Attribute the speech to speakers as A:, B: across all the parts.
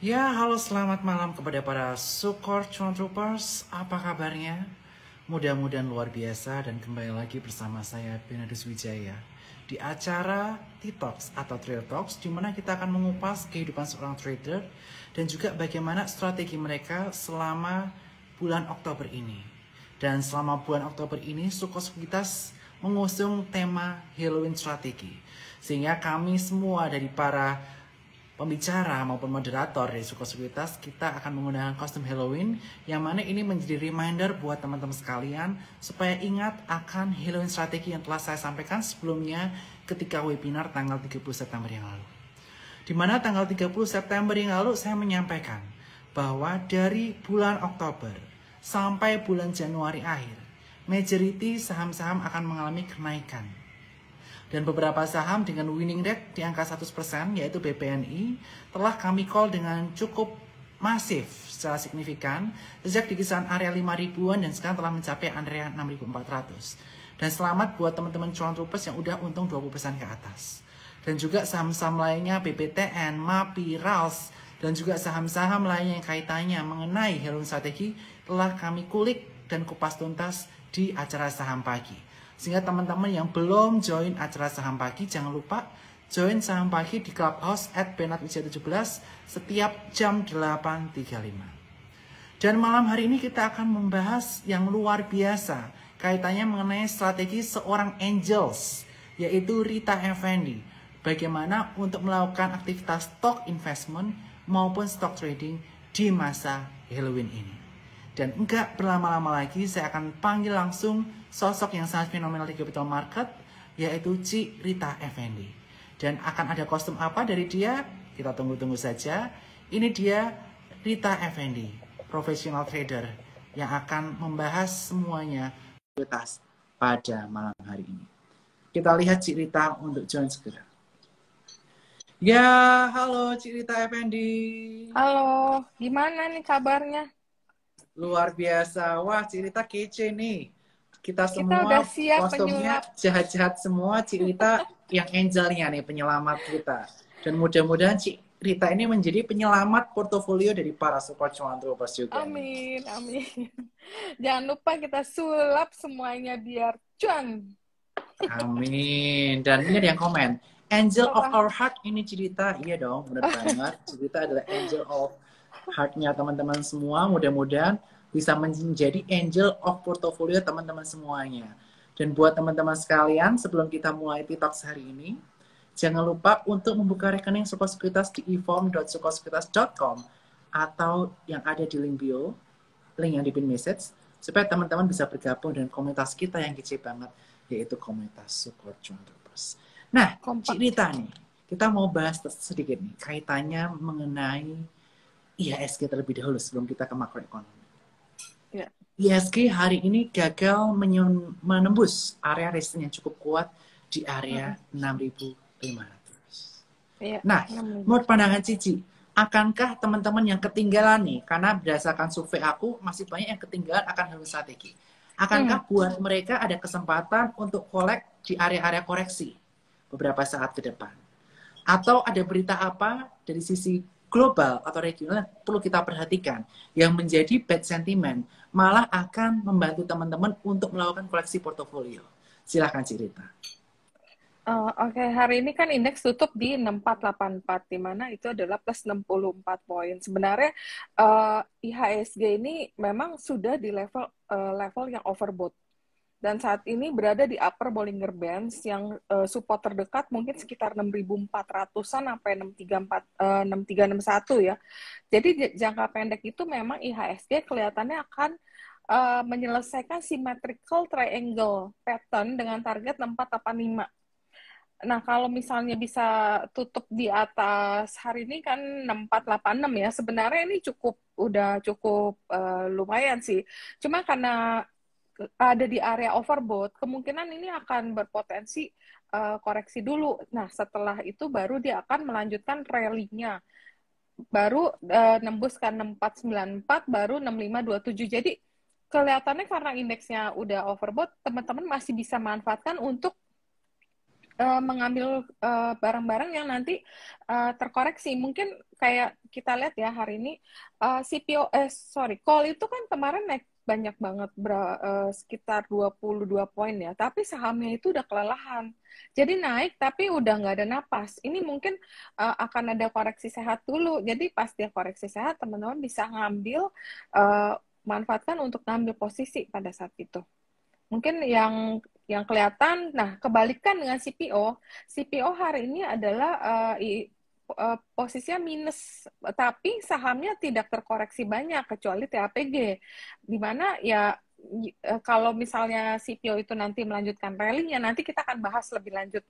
A: Ya, halo selamat malam kepada para Sukor Troopers. Apa kabarnya? Mudah-mudahan luar biasa dan kembali lagi bersama saya Benadus Wijaya di acara T-Talks atau Trail Talks di mana kita akan mengupas kehidupan seorang trader dan juga bagaimana strategi mereka selama bulan Oktober ini. Dan selama bulan Oktober ini Sukor kita mengusung tema Halloween Strategi. Sehingga kami semua dari para pembicara maupun moderator dari suku sekuritas kita akan menggunakan kostum Halloween, yang mana ini menjadi reminder buat teman-teman sekalian, supaya ingat akan Halloween strategi yang telah saya sampaikan sebelumnya ketika webinar tanggal 30 September yang lalu. Di mana tanggal 30 September yang lalu saya menyampaikan bahwa dari bulan Oktober sampai bulan Januari akhir, majority saham-saham akan mengalami kenaikan dan beberapa saham dengan winning rate di angka 100% yaitu BPNI telah kami call dengan cukup masif secara signifikan sejak di kisaran area 5 ribuan dan sekarang telah mencapai area 6400. Dan selamat buat teman-teman cuan rupes yang udah untung 20% ke atas. Dan juga saham-saham lainnya BPTN, MAPI, RALS, dan juga saham-saham lainnya yang kaitannya mengenai helun Strategi telah kami kulik dan kupas tuntas di acara saham pagi. Sehingga teman-teman yang belum join acara saham pagi, jangan lupa join saham pagi di Clubhouse at Benat Wijaya 17 setiap jam 8.35. Dan malam hari ini kita akan membahas yang luar biasa, kaitannya mengenai strategi seorang angels, yaitu Rita Effendi. Bagaimana untuk melakukan aktivitas stock investment maupun stock trading di masa Halloween ini. Dan enggak berlama-lama lagi saya akan panggil langsung sosok yang sangat fenomenal di capital market yaitu Ci Rita Effendi. Dan akan ada kostum apa dari dia? Kita tunggu-tunggu saja. Ini dia Rita Effendi, profesional trader yang akan membahas semuanya kualitas pada malam hari ini. Kita lihat Ci Rita untuk join segera. Ya, halo Ci Rita Effendi.
B: Halo, gimana nih kabarnya?
A: Luar biasa. Wah, cerita kece nih. Kita semua kita udah siap kostumnya jahat-jahat semua. cerita yang angelnya nih, penyelamat kita. Dan mudah-mudahan Cik Rita ini menjadi penyelamat portofolio dari para support philanthropist juga.
B: Amin, amin. Jangan lupa kita sulap semuanya biar cuan.
A: Amin. Dan ini ada yang komen. Angel of our heart ini cerita, iya dong, benar banget. Cerita adalah angel of heartnya teman-teman semua. Mudah-mudahan bisa menjadi angel of portfolio teman-teman semuanya. Dan buat teman-teman sekalian, sebelum kita mulai TikTok hari ini, jangan lupa untuk membuka rekening sukosekuritas di eform.sukosekuritas.com atau yang ada di link bio, link yang di pin message, supaya teman-teman bisa bergabung dengan komunitas kita yang kece banget, yaitu komunitas support Jumpers. Nah, cerita Cik nih, kita mau bahas sedikit nih, kaitannya mengenai IHSG terlebih dahulu sebelum kita ke makroekonomi. Yeah. IHSG hari ini gagal menembus area resistance yang cukup kuat di area hmm. 6.500.
B: Yeah. nah, menurut pandangan
A: Cici, akankah teman-teman yang ketinggalan nih? Karena berdasarkan survei aku, masih banyak yang ketinggalan akan harus strategi. Akankah yeah. Mm. buat mereka ada kesempatan untuk kolek di area-area koreksi beberapa saat ke depan? Atau ada berita apa dari sisi global atau regional perlu kita perhatikan yang menjadi bad sentiment malah akan membantu teman-teman untuk melakukan koleksi portofolio. Silahkan cerita.
B: Uh, eh, Oke, okay. hari ini kan indeks tutup di 6484, di mana itu adalah plus 64 poin. Sebenarnya uh, eh, IHSG ini memang sudah di level uh, level yang overbought dan saat ini berada di upper Bollinger Bands yang uh, support terdekat mungkin sekitar 6.400-an sampai 634 uh, 6361 ya. Jadi jangka pendek itu memang IHSG kelihatannya akan uh, menyelesaikan symmetrical triangle pattern dengan target 6485. Nah, kalau misalnya bisa tutup di atas hari ini kan 6486 ya. Sebenarnya ini cukup udah cukup uh, lumayan sih. Cuma karena ada di area overbought, kemungkinan ini akan berpotensi uh, koreksi dulu. Nah, setelah itu baru dia akan melanjutkan rally-nya. Baru uh, nembus ke 6494, baru 6527. Jadi kelihatannya karena indeksnya udah overbought, teman-teman masih bisa manfaatkan untuk uh, mengambil barang-barang uh, yang nanti uh, terkoreksi. Mungkin kayak kita lihat ya hari ini uh, CPO eh sorry, call itu kan kemarin naik banyak banget ber, uh, sekitar 22 poin ya tapi sahamnya itu udah kelelahan jadi naik tapi udah nggak ada napas ini mungkin uh, akan ada koreksi sehat dulu jadi pasti dia koreksi sehat teman-teman bisa ngambil uh, manfaatkan untuk ngambil posisi pada saat itu mungkin yang yang kelihatan nah kebalikan dengan CPO CPO hari ini adalah uh, uh, posisinya minus, tapi sahamnya tidak terkoreksi banyak kecuali TAPG, dimana ya eh, kalau misalnya CPO itu nanti melanjutkan rally-nya, nanti kita akan bahas lebih lanjut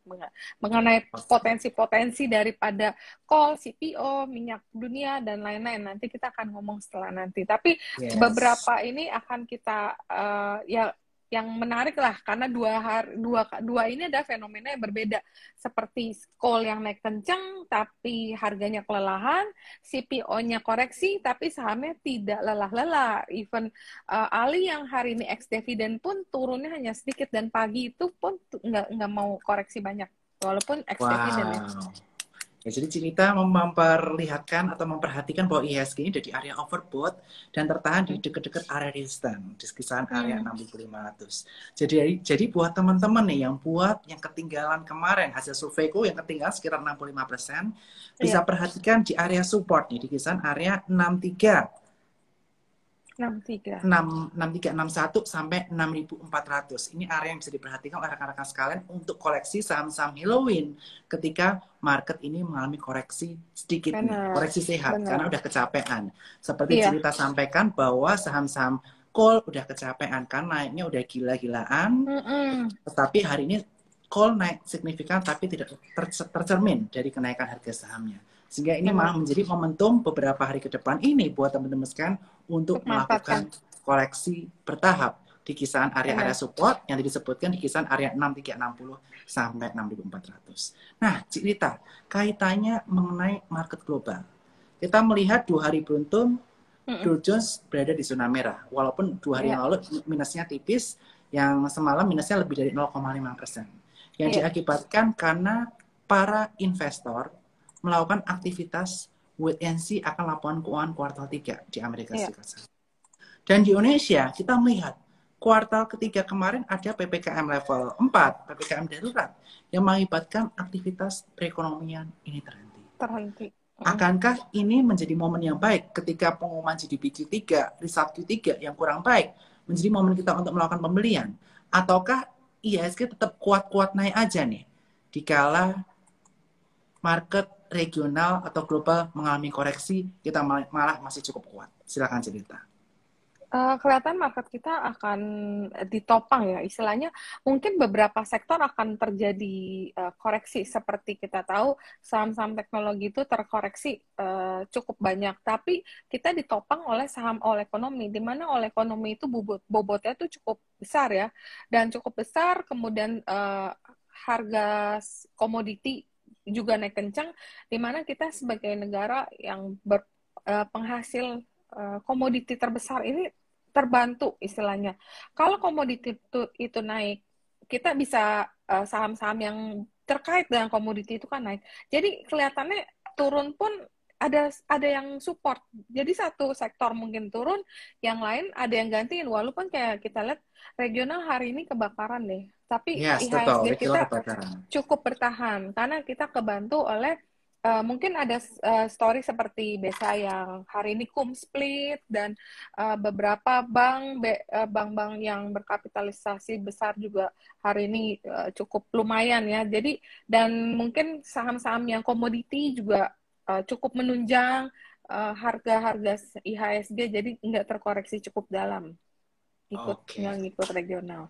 B: mengenai potensi-potensi daripada call, CPO, minyak dunia, dan lain-lain. Nanti kita akan ngomong setelah nanti. Tapi yes. beberapa ini akan kita, uh, ya yang menarik lah karena dua har dua dua ini ada fenomena yang berbeda seperti call yang naik kencang tapi harganya kelelahan CPO-nya koreksi tapi sahamnya tidak lelah-lelah even uh, Ali yang hari ini ex dividen pun turunnya hanya sedikit dan pagi itu pun nggak nggak mau koreksi banyak walaupun ex dividend ya. wow.
A: Ya, jadi cerita memperlihatkan atau memperhatikan bahwa IHSG ini ada di area overbought dan tertahan di dekat-dekat area resistance, di kisaran hmm. area 6500. Jadi jadi buat teman-teman nih yang buat yang ketinggalan kemarin hasil surveiku yang ketinggalan sekitar 65%, yeah. bisa iya. perhatikan di area support nih di kisaran area 63
B: 6361
A: sampai 6400. Ini area yang bisa diperhatikan oleh rekan-rekan sekalian untuk koleksi saham-saham Halloween ketika market ini mengalami koreksi sedikit Benar. nih, koreksi sehat Benar. karena udah kecapean. Seperti iya. cerita sampaikan bahwa saham-saham call udah kecapean kan naiknya udah gila-gilaan. Mm -mm. Tetapi hari ini call naik signifikan tapi tidak ter tercermin dari kenaikan harga sahamnya. Sehingga ini malah menjadi momentum beberapa hari ke depan ini buat teman-teman sekalian untuk melakukan koleksi bertahap di kisaran area-area support yang disebutkan di kisaran area 6360 sampai 6400. Nah, cerita kaitannya mengenai market global. Kita melihat dua hari beruntun Dow Jones berada di zona merah, walaupun dua hari iya. yang lalu minusnya tipis, yang semalam minusnya lebih dari 0,5 persen. Yang iya. diakibatkan karena para investor melakukan aktivitas wait and see akan laporan keuangan kuartal 3 di Amerika yeah. Serikat. Dan di Indonesia kita melihat kuartal ketiga kemarin ada PPKM level 4, PPKM darurat yang mengibatkan aktivitas perekonomian ini terhenti. Terhenti. Mm-hmm. Akankah ini menjadi momen yang baik ketika pengumuman GDP Q3, result Q3 yang kurang baik, menjadi momen kita untuk melakukan pembelian? Ataukah IHSG tetap kuat-kuat naik aja nih, dikala market regional atau global mengalami koreksi, kita malah masih cukup kuat. Silakan cerita.
B: Uh, eh, kelihatan market kita akan eh, ditopang ya istilahnya mungkin beberapa sektor akan terjadi uh, koreksi seperti kita tahu saham-saham teknologi itu terkoreksi uh, cukup banyak tapi kita ditopang oleh saham oleh ekonomi di mana oleh ekonomi itu bobot bobotnya itu cukup besar ya dan cukup besar kemudian uh, harga komoditi juga naik kencang di mana kita sebagai negara yang ber, uh, penghasil uh, komoditi terbesar ini terbantu istilahnya. Kalau komoditi itu, itu naik, kita bisa saham eh, saham-saham yang terkait dengan komoditi itu kan naik. Jadi kelihatannya turun pun ada ada yang support. Jadi satu sektor mungkin turun, yang lain ada yang gantiin. Walaupun kayak kita lihat regional hari ini kebakaran deh. Tapi yes, IHSG betul. kita cukup bertahan karena kita kebantu oleh uh, mungkin ada uh, story seperti biasa yang hari ini kum split dan uh, beberapa bank bank-bank yang berkapitalisasi besar juga hari ini uh, cukup lumayan ya. Jadi dan mungkin saham-saham yang komoditi juga uh, cukup menunjang harga-harga IHSG jadi nggak terkoreksi cukup dalam ikut okay. yang ikut regional.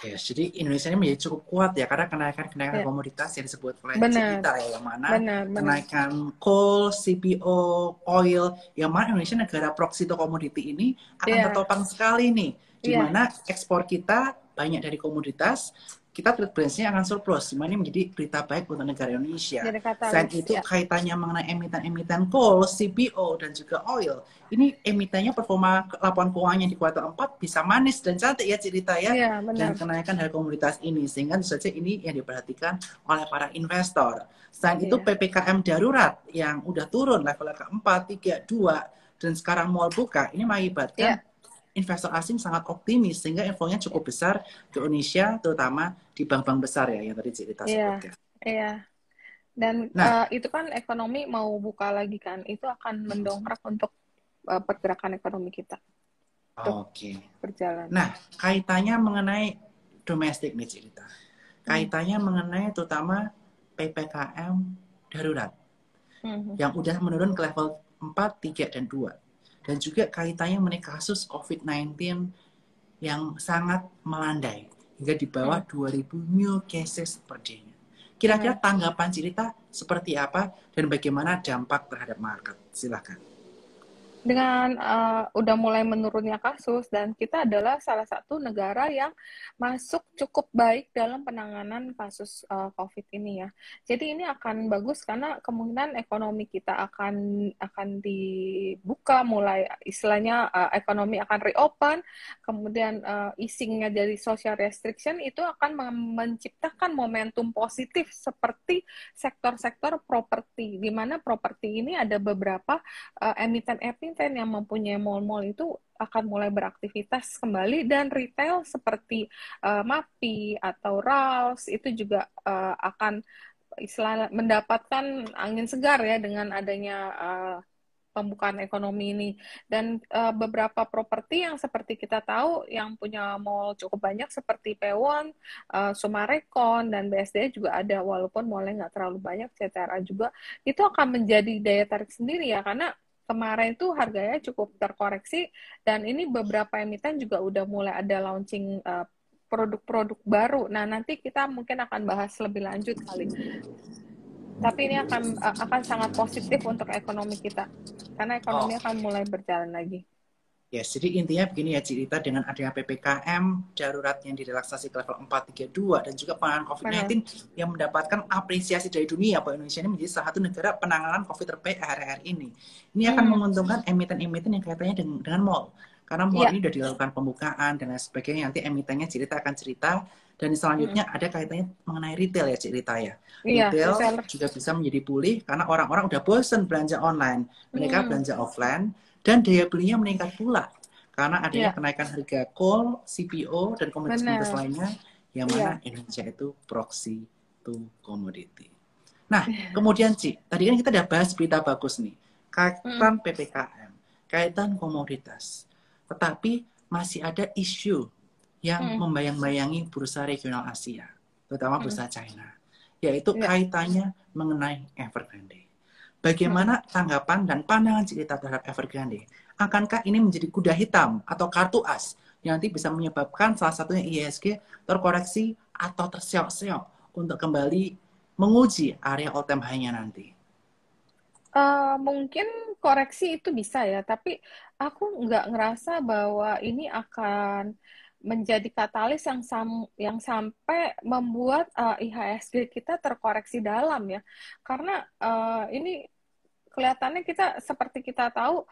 A: Yes, jadi Indonesia ini menjadi cukup kuat ya karena kenaikan-kenaikan yeah. komoditas yang disebut kita ya yang mana Benar. kenaikan coal, CPO, oil yang mana Indonesia negara proxy to komoditi ini akan yeah. tertopang sekali nih di yeah. mana ekspor kita banyak dari komoditas kita trade balance-nya akan surplus, ini menjadi berita baik untuk negara Indonesia. Selain itu ya. kaitannya mengenai emiten-emiten coal, CPO, dan juga oil. Ini emitennya performa laporan keuangannya di kuartal 4 bisa manis dan cantik ya cerita ya. ya Dan kenaikan harga komoditas ini. Sehingga saja ini yang diperhatikan oleh para investor. Selain ya. itu iya. PPKM darurat yang udah turun level ke 4, 3, 2, dan sekarang mau buka, ini mengibatkan ya investor asing sangat optimis sehingga infonya cukup besar ke Indonesia terutama di bank-bank besar ya yang tadi cerita yeah. sebutnya.
B: Iya. Dan nah, uh, itu kan ekonomi mau buka lagi kan, itu akan mendongkrak untuk uh, pergerakan ekonomi kita. Oke. Okay.
A: Nah, kaitannya mengenai domestik nih cerita. Hmm. Kaitannya hmm. mengenai terutama PPKM darurat. Hmm. Yang udah menurun ke level 4, 3 dan 2 dan juga kaitannya mengenai kasus COVID-19 yang sangat melandai hingga di bawah hmm. 2.000 new cases per day. Kira-kira hmm. tanggapan cerita seperti apa dan bagaimana dampak terhadap market? Silahkan
B: dengan uh, udah mulai menurunnya kasus dan kita adalah salah satu negara yang masuk cukup baik dalam penanganan kasus uh, COVID ini ya. Jadi ini akan bagus karena kemungkinan ekonomi kita akan akan dibuka mulai istilahnya uh, ekonomi akan reopen, kemudian uh, isingnya dari social restriction itu akan menciptakan momentum positif seperti sektor-sektor properti di mana properti ini ada beberapa uh, emiten-emiten Klinten yang mempunyai mall-mall itu akan mulai beraktivitas kembali dan retail seperti uh, MAPI atau Rouse itu juga uh, akan istilah mendapatkan angin segar ya dengan adanya uh, pembukaan ekonomi ini dan uh, beberapa properti yang seperti kita tahu yang punya mall cukup banyak seperti Pewon, uh, Sumarekon dan BSD juga ada walaupun mallnya nggak terlalu banyak CTRA juga itu akan menjadi daya tarik sendiri ya karena kemarin itu harganya cukup terkoreksi dan ini beberapa emiten juga udah mulai ada launching produk eh, produk-produk baru. Nah, nanti kita mungkin akan bahas lebih lanjut kali. Tapi ini akan eh, akan sangat positif untuk ekonomi kita karena ekonomi oh. akan mulai berjalan lagi.
A: Ya, jadi intinya begini ya cerita dengan adanya PPKM darurat yang direlaksasi ke level 432 dan juga penanganan COVID-19 yang mendapatkan apresiasi dari dunia bahwa Indonesia ini menjadi salah satu negara penanganan COVID terbaik RR ini. Ini akan hmm. menguntungkan emiten-emiten yang kaitannya dengan, dengan mall. Karena mall yeah. ini sudah dilakukan pembukaan dan lain sebagainya. Nanti emitennya cerita akan cerita dan selanjutnya hmm. ada kaitannya mengenai retail ya cerita ya. Iya, retail seller. juga bisa menjadi pulih karena orang-orang udah bosen belanja online. Mereka hmm. belanja offline dan daya belinya meningkat pula karena adanya yeah. kenaikan harga coal, CPO dan komoditas lainnya yang iya. mana yeah. Indonesia itu proxy to commodity. Nah, iya. kemudian Ci, tadi kan kita udah bahas berita bagus nih, kaitan PPKM, mm. kaitan komoditas. Tetapi masih ada isu yang hmm. membayang-bayangi bursa regional Asia, terutama bursa hmm. China, yaitu yeah. kaitannya mengenai Evergrande. Bagaimana tanggapan dan pandangan cerita terhadap Evergrande? Akankah ini menjadi kuda hitam atau kartu as yang nanti bisa menyebabkan salah satunya IHSG terkoreksi atau terseok-seok untuk kembali menguji area all time high-nya nanti?
B: Uh, mungkin koreksi itu bisa ya, tapi aku nggak ngerasa bahwa ini akan menjadi katalis yang sam yang sampai membuat uh, eh, IHSG kita terkoreksi dalam ya karena uh, ini kelihatannya kita seperti kita tahu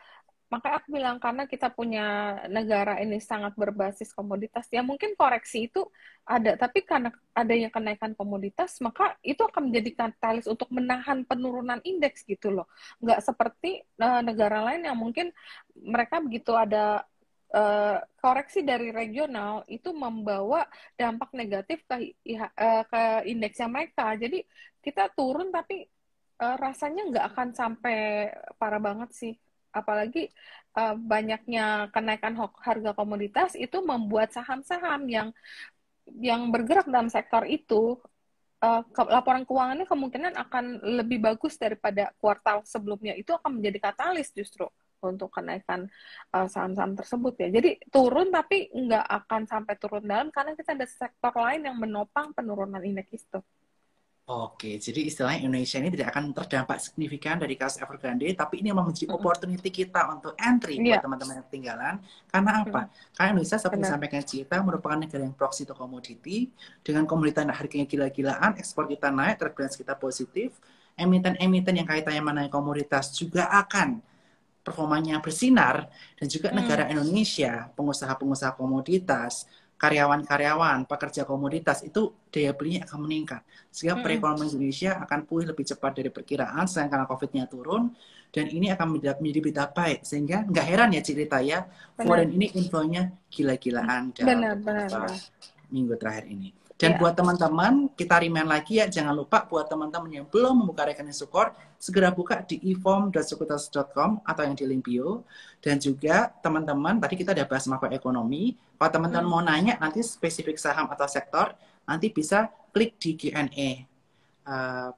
B: maka aku bilang karena kita punya negara ini sangat berbasis komoditas ya mungkin koreksi itu ada tapi karena adanya kenaikan komoditas maka itu akan menjadi katalis untuk menahan penurunan indeks gitu loh nggak seperti uh, negara lain yang mungkin mereka begitu ada Eh, koreksi dari regional itu membawa dampak negatif ke uh, ke indeksnya mereka. Jadi kita turun tapi eh, rasanya nggak akan sampai parah banget sih. Apalagi banyaknya kenaikan harga komoditas itu membuat saham-saham yang yang bergerak dalam sektor itu uh, laporan keuangannya kemungkinan akan lebih bagus daripada kuartal sebelumnya itu akan menjadi katalis justru untuk kenaikan eh, saham-saham uh, tersebut ya. Jadi turun tapi nggak akan sampai turun dalam karena kita ada sektor lain yang menopang penurunan indeks itu.
A: Oke, jadi istilahnya Indonesia ini tidak akan terdampak signifikan dari kasus Evergrande, tapi ini memang menjadi opportunity kita untuk entry yeah. buat iya. teman-teman yang ketinggalan. Karena apa? Mm. Karena Indonesia seperti disampaikan cerita merupakan negara yang proxy to komoditi, dengan komoditas harganya gila-gilaan, ekspor kita naik, terbilang kita positif, emiten-emiten yang kaitannya mengenai komoditas juga akan performanya bersinar dan juga hmm. negara Indonesia, pengusaha-pengusaha komoditas, karyawan-karyawan, pekerja komoditas itu daya belinya akan meningkat. Sehingga hmm. perekonomian Indonesia akan pulih lebih cepat dari perkiraan selain karena COVID-nya turun dan ini akan menjadi beda baik sehingga nggak heran ya cerita ya foreign ini infonya gila-gilaan dalam minggu terakhir ini. Dan yeah. buat teman-teman, kita remind lagi ya, jangan lupa buat teman-teman yang belum membuka rekening Sukor, segera buka di eform.sukutas.com atau yang di link bio. Dan juga teman-teman, tadi kita udah bahas makro ekonomi Kalau teman-teman hmm. mau nanya nanti spesifik saham atau sektor, nanti bisa klik di Q&A uh, eh,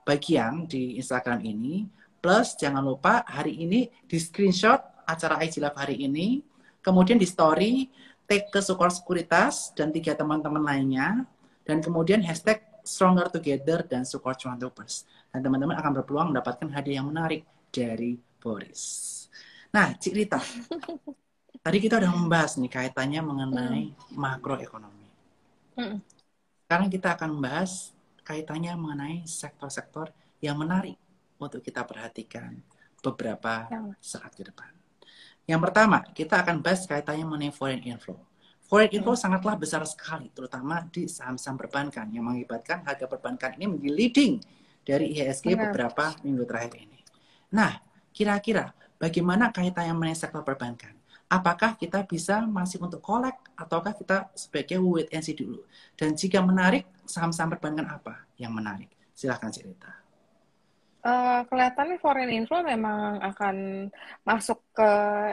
A: bagian di Instagram ini. Plus jangan lupa hari ini di screenshot acara IG Live hari ini, kemudian di story, take ke Sukor Sekuritas dan tiga teman-teman lainnya dan kemudian hashtag Stronger Together dan Support Cuantopers. Dan teman-teman akan berpeluang mendapatkan hadiah yang menarik dari Boris. Nah, Cik tadi kita udah membahas nih kaitannya mengenai mm. makroekonomi. Mm. Sekarang kita akan membahas kaitannya mengenai sektor-sektor yang menarik untuk kita perhatikan beberapa saat ke depan. Yang pertama, kita akan bahas kaitannya mengenai foreign inflow. Forex hmm. sangatlah besar sekali, terutama di saham-saham perbankan yang mengakibatkan harga perbankan ini menjadi leading dari IHSG Benar. beberapa minggu terakhir ini. Nah, kira-kira bagaimana kaitannya mengenai sektor perbankan? Apakah kita bisa masih untuk kolek ataukah kita sebagai wait and see dulu? Dan jika menarik, saham-saham perbankan apa yang menarik? Silahkan cerita.
B: Uh, eh, kelihatannya foreign inflow memang akan masuk ke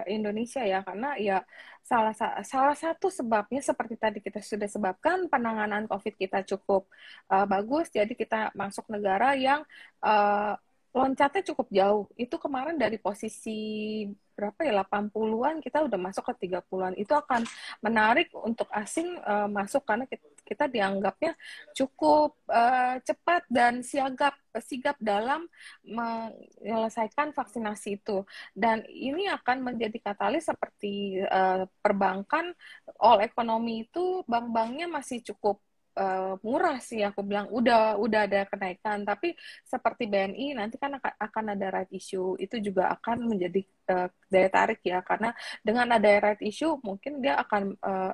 B: Indonesia ya karena ya salah salah satu sebabnya seperti tadi kita sudah sebabkan penanganan COVID kita cukup uh, bagus jadi kita masuk negara yang uh, loncatnya cukup jauh. Itu kemarin dari posisi berapa ya 80-an kita udah masuk ke 30-an. Itu akan menarik untuk asing uh, masuk karena kita kita dianggapnya cukup uh, cepat dan siagap sigap dalam menyelesaikan vaksinasi itu dan ini akan menjadi katalis seperti uh, perbankan all ekonomi itu bank-banknya masih cukup uh, murah sih aku bilang udah udah ada kenaikan tapi seperti BNI nanti kan akan ada right issue itu juga akan menjadi uh, daya tarik ya karena dengan ada right issue mungkin dia akan uh,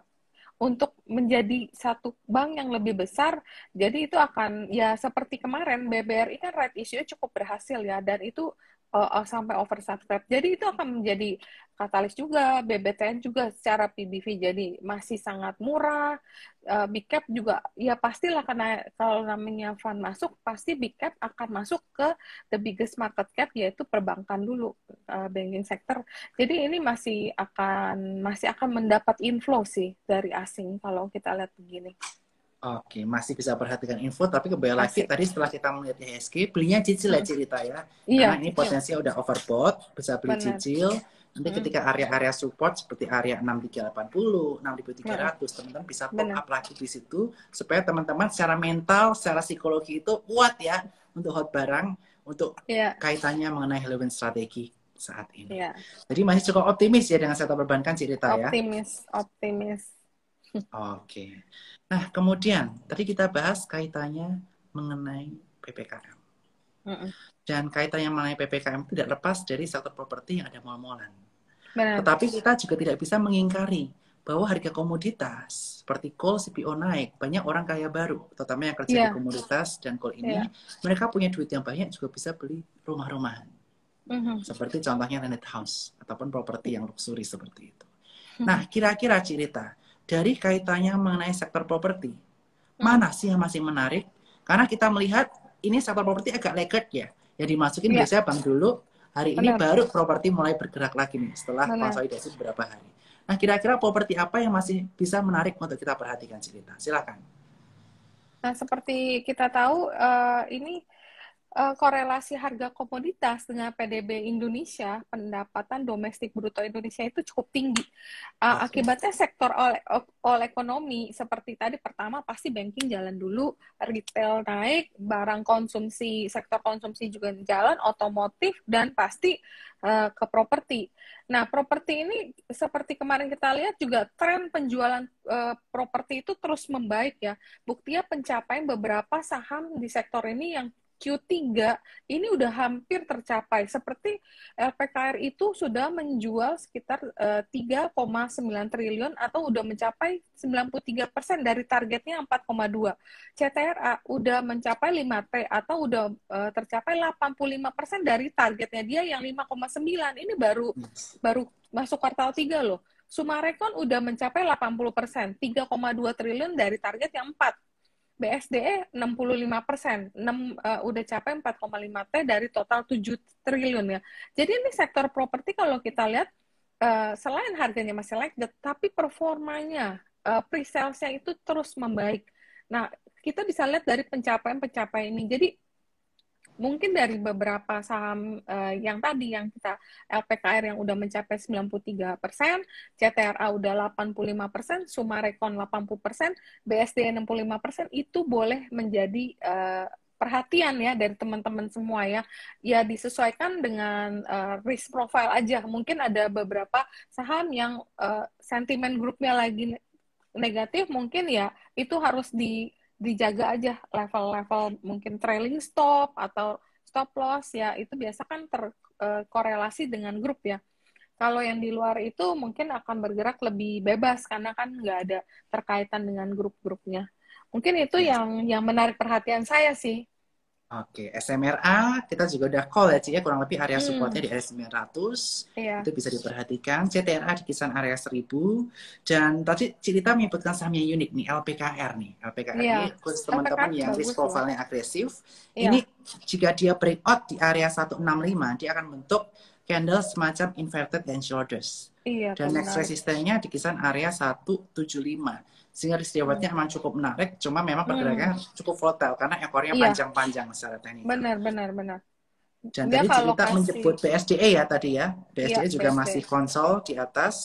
B: untuk menjadi satu bank yang lebih besar. Jadi itu akan ya seperti kemarin BBRI kan right issue cukup berhasil ya dan itu uh, sampai oversubscribe. Jadi itu akan menjadi katalis juga, BBTN juga secara PBV jadi masih sangat murah. Uh, big cap juga ya pastilah karena kalau namanya fund masuk pasti big cap akan masuk ke the biggest market cap yaitu perbankan dulu uh, banking sector. Jadi ini masih akan masih akan mendapat inflow sih dari asing kalau kita lihat begini.
A: Oke, masih bisa perhatikan info, tapi kembali lagi tadi setelah kita melihat IHSG, belinya cicil ya cerita ya. Iya, Karena ini cicil. potensinya udah overbought, bisa beli Bener. cicil. Nanti hmm. ketika area-area support seperti area 6380, 6300, hmm. teman-teman bisa pop Bener. up lagi di situ supaya teman-teman secara mental, secara psikologi itu kuat ya untuk hot barang, untuk yeah. kaitannya mengenai Halloween strategi saat ini. Yeah. Jadi masih cukup optimis ya dengan setup perbankan cerita optimis, ya.
B: Optimis, optimis.
A: Oke. Nah, kemudian tadi kita bahas kaitannya mengenai PPKM. Mm-mm. Dan kaitannya mengenai PPKM tidak lepas dari sektor properti yang ada mal-malan. Tetapi kita juga tidak bisa mengingkari bahwa harga komoditas seperti coal CPO naik, banyak orang kaya baru, terutama yang kerja yeah. di iya. komoditas dan coal ini, yeah. mereka punya duit yang banyak juga bisa beli rumah-rumahan. Mm-hmm. Seperti contohnya landed house ataupun properti yang luxury seperti itu.
B: Mm-hmm. Nah,
A: kira-kira cerita dari kaitannya mengenai sektor properti. Hmm. Mana sih yang masih menarik? Karena kita melihat ini sektor properti agak leket ya. Ya dimasukin ya. biasanya bank dulu, hari Benar. ini baru properti mulai bergerak lagi nih setelah Benar. konsolidasi beberapa hari. Nah, kira-kira properti apa yang masih bisa menarik untuk kita perhatikan cerita? Silakan.
B: Nah, seperti kita tahu uh, ini Eh, korelasi harga komoditas dengan PDB Indonesia, pendapatan domestik bruto Indonesia itu cukup tinggi. Uh, akibatnya sektor oleh oleh ekonomi seperti tadi pertama pasti banking jalan dulu, retail naik, barang konsumsi, sektor konsumsi juga jalan, otomotif dan pasti uh, ke properti. Nah, properti ini seperti kemarin kita lihat juga tren penjualan uh, properti itu terus membaik ya. Buktinya pencapaian beberapa saham di sektor ini yang Q3 ini udah hampir tercapai. Seperti LPKR itu sudah menjual sekitar 3,9 eh, triliun atau udah mencapai 93% dari targetnya 4,2. CTRA udah mencapai 5T atau udah eh, tercapai 85% dari targetnya dia yang 5,9. Ini baru baru masuk kuartal 3 loh. Sumarekon udah mencapai 80 persen, 3,2 triliun dari target yang 4 BSDE 65 persen, 6, uh, eh, udah capai 4,5 T dari total 7 triliun ya. Jadi ini sektor properti kalau kita lihat, uh, selain harganya masih like, tapi performanya, uh, pre-salesnya itu terus membaik. Nah, kita bisa lihat dari pencapaian-pencapaian ini. Jadi mungkin dari beberapa saham uh, yang tadi yang kita LPKR yang udah mencapai 93 persen, CTRA udah 85 persen, Sumarekon 80 persen, BSD 65 persen itu boleh menjadi uh, perhatian ya dari teman-teman semua ya. Ya disesuaikan dengan uh, risk profile aja. Mungkin ada beberapa saham yang uh, sentimen grupnya lagi negatif mungkin ya itu harus di dijaga aja level-level mungkin trailing stop atau stop loss ya itu biasa kan terkorelasi e, uh, dengan grup ya. Kalau yang di luar itu mungkin akan bergerak lebih bebas karena kan nggak ada terkaitan dengan grup-grupnya. Mungkin itu iya. yang yang menarik perhatian saya sih
A: Oke, okay. SMRA kita juga udah call ya Cik, ya, kurang lebih area hmm. supportnya hmm. di area 900, yeah. itu bisa diperhatikan. CTRA di kisaran area 1000, dan tadi cerita menyebutkan saham yang unik nih, LPKR nih. LPKR yeah. ini khusus teman-teman yang risk profile-nya agresif, yeah. ini jika dia breakout di area 165, dia akan bentuk candle semacam inverted and shoulders.
B: Iya, dan benar. next
A: resistennya nya di kisaran area 175. Sehingga risk reward hmm. emang cukup menarik, cuma memang hmm. pergerakannya hmm. cukup volatile karena ekornya panjang iya. panjang-panjang secara teknik.
B: Benar, benar, benar.
A: Dan Dia tadi cerita kasih. menyebut BSDE ya tadi ya. BSDE iya, juga BSD. E. masih konsol di atas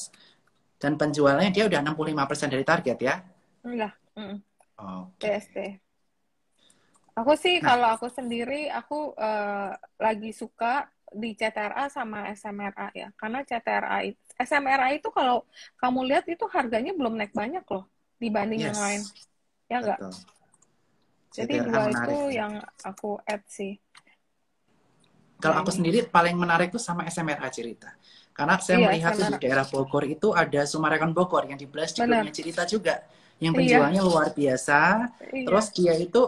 A: dan penjualannya dia udah 65% dari target ya.
B: Iya, mm.
A: Okay.
B: E. Aku sih nah. kalau aku sendiri aku uh, lagi suka di CTRA sama SMRA ya. Karena CTRA SMRA itu kalau kamu lihat itu harganya belum naik banyak loh dibanding yes. yang lain. Ya enggak?
A: Jadi CTRA dua menarik. itu
B: yang aku add sih. Kalau aku sendiri
A: paling menarik tuh sama SMRA cerita. Karena saya iya, melihat di daerah Bogor itu ada Sumarekon Bogor yang dibelas di grupnya cerita juga. Yang penjualnya iya. luar biasa. Iya. Terus dia itu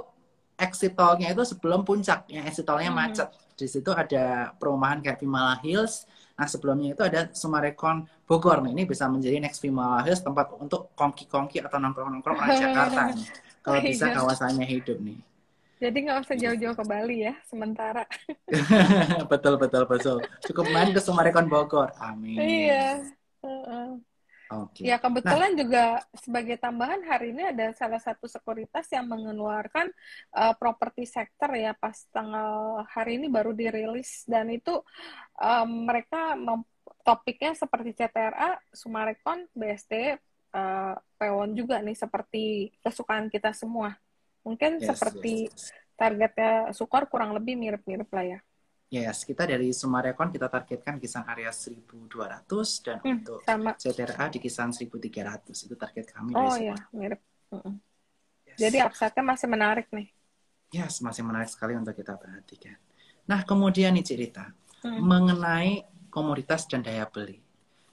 A: exit tolnya itu sebelum puncak, yang exit tolnya hmm. macet di situ ada perumahan kayak Vimala Hills nah sebelumnya itu ada Sumarekon Bogor nah ini bisa menjadi next Vimala Hills tempat untuk kongki-kongki atau nongkrong-nongkrong orang Jakarta nih. kalau oh bisa kawasannya hidup nih
B: jadi nggak usah jauh-jauh ke Bali ya, sementara.
A: betul, betul, betul. Cukup main ke Sumarekon Bogor. Amin. Iya. Uh -uh. Okay.
B: Ya kebetulan nah. juga sebagai tambahan hari ini ada salah satu sekuritas yang mengeluarkan uh, properti sektor ya pas tanggal hari ini baru dirilis dan itu um, mereka topiknya seperti CTRA, Sumarekon, BST, uh, eh, Pewon juga nih seperti kesukaan kita semua. Mungkin yes, seperti yes, yes. targetnya Sukor kurang lebih mirip-mirip lah ya.
A: Yes, kita dari Sumarekon kita targetkan kisaran area 1200 dan hmm, untuk sama. CTRA di kisaran 1300. Itu target kami oh, dari iya,
B: mirip. Yes. Jadi upside-nya masih menarik nih.
A: Yes, masih menarik sekali untuk kita perhatikan. Nah, kemudian nih cerita hmm. mengenai komoditas dan daya beli.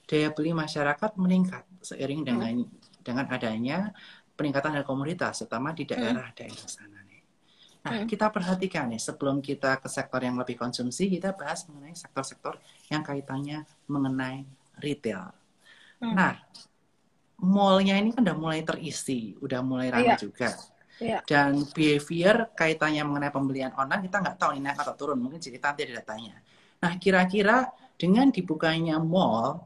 A: Daya beli masyarakat meningkat seiring dengan hmm. dengan adanya peningkatan harga komoditas, terutama di hmm. daerah-daerah hmm. daerah sana. Nah, hmm. kita perhatikan nih sebelum kita ke sektor yang lebih konsumsi, kita bahas mengenai sektor-sektor yang kaitannya mengenai retail. Hmm. Nah, mallnya ini kan udah mulai terisi, udah mulai ramai iya. yeah. juga. Yeah. Dan behavior kaitannya mengenai pembelian online kita nggak tahu ini naik atau turun, mungkin cerita nanti ada datanya. Nah, kira-kira dengan dibukanya mall,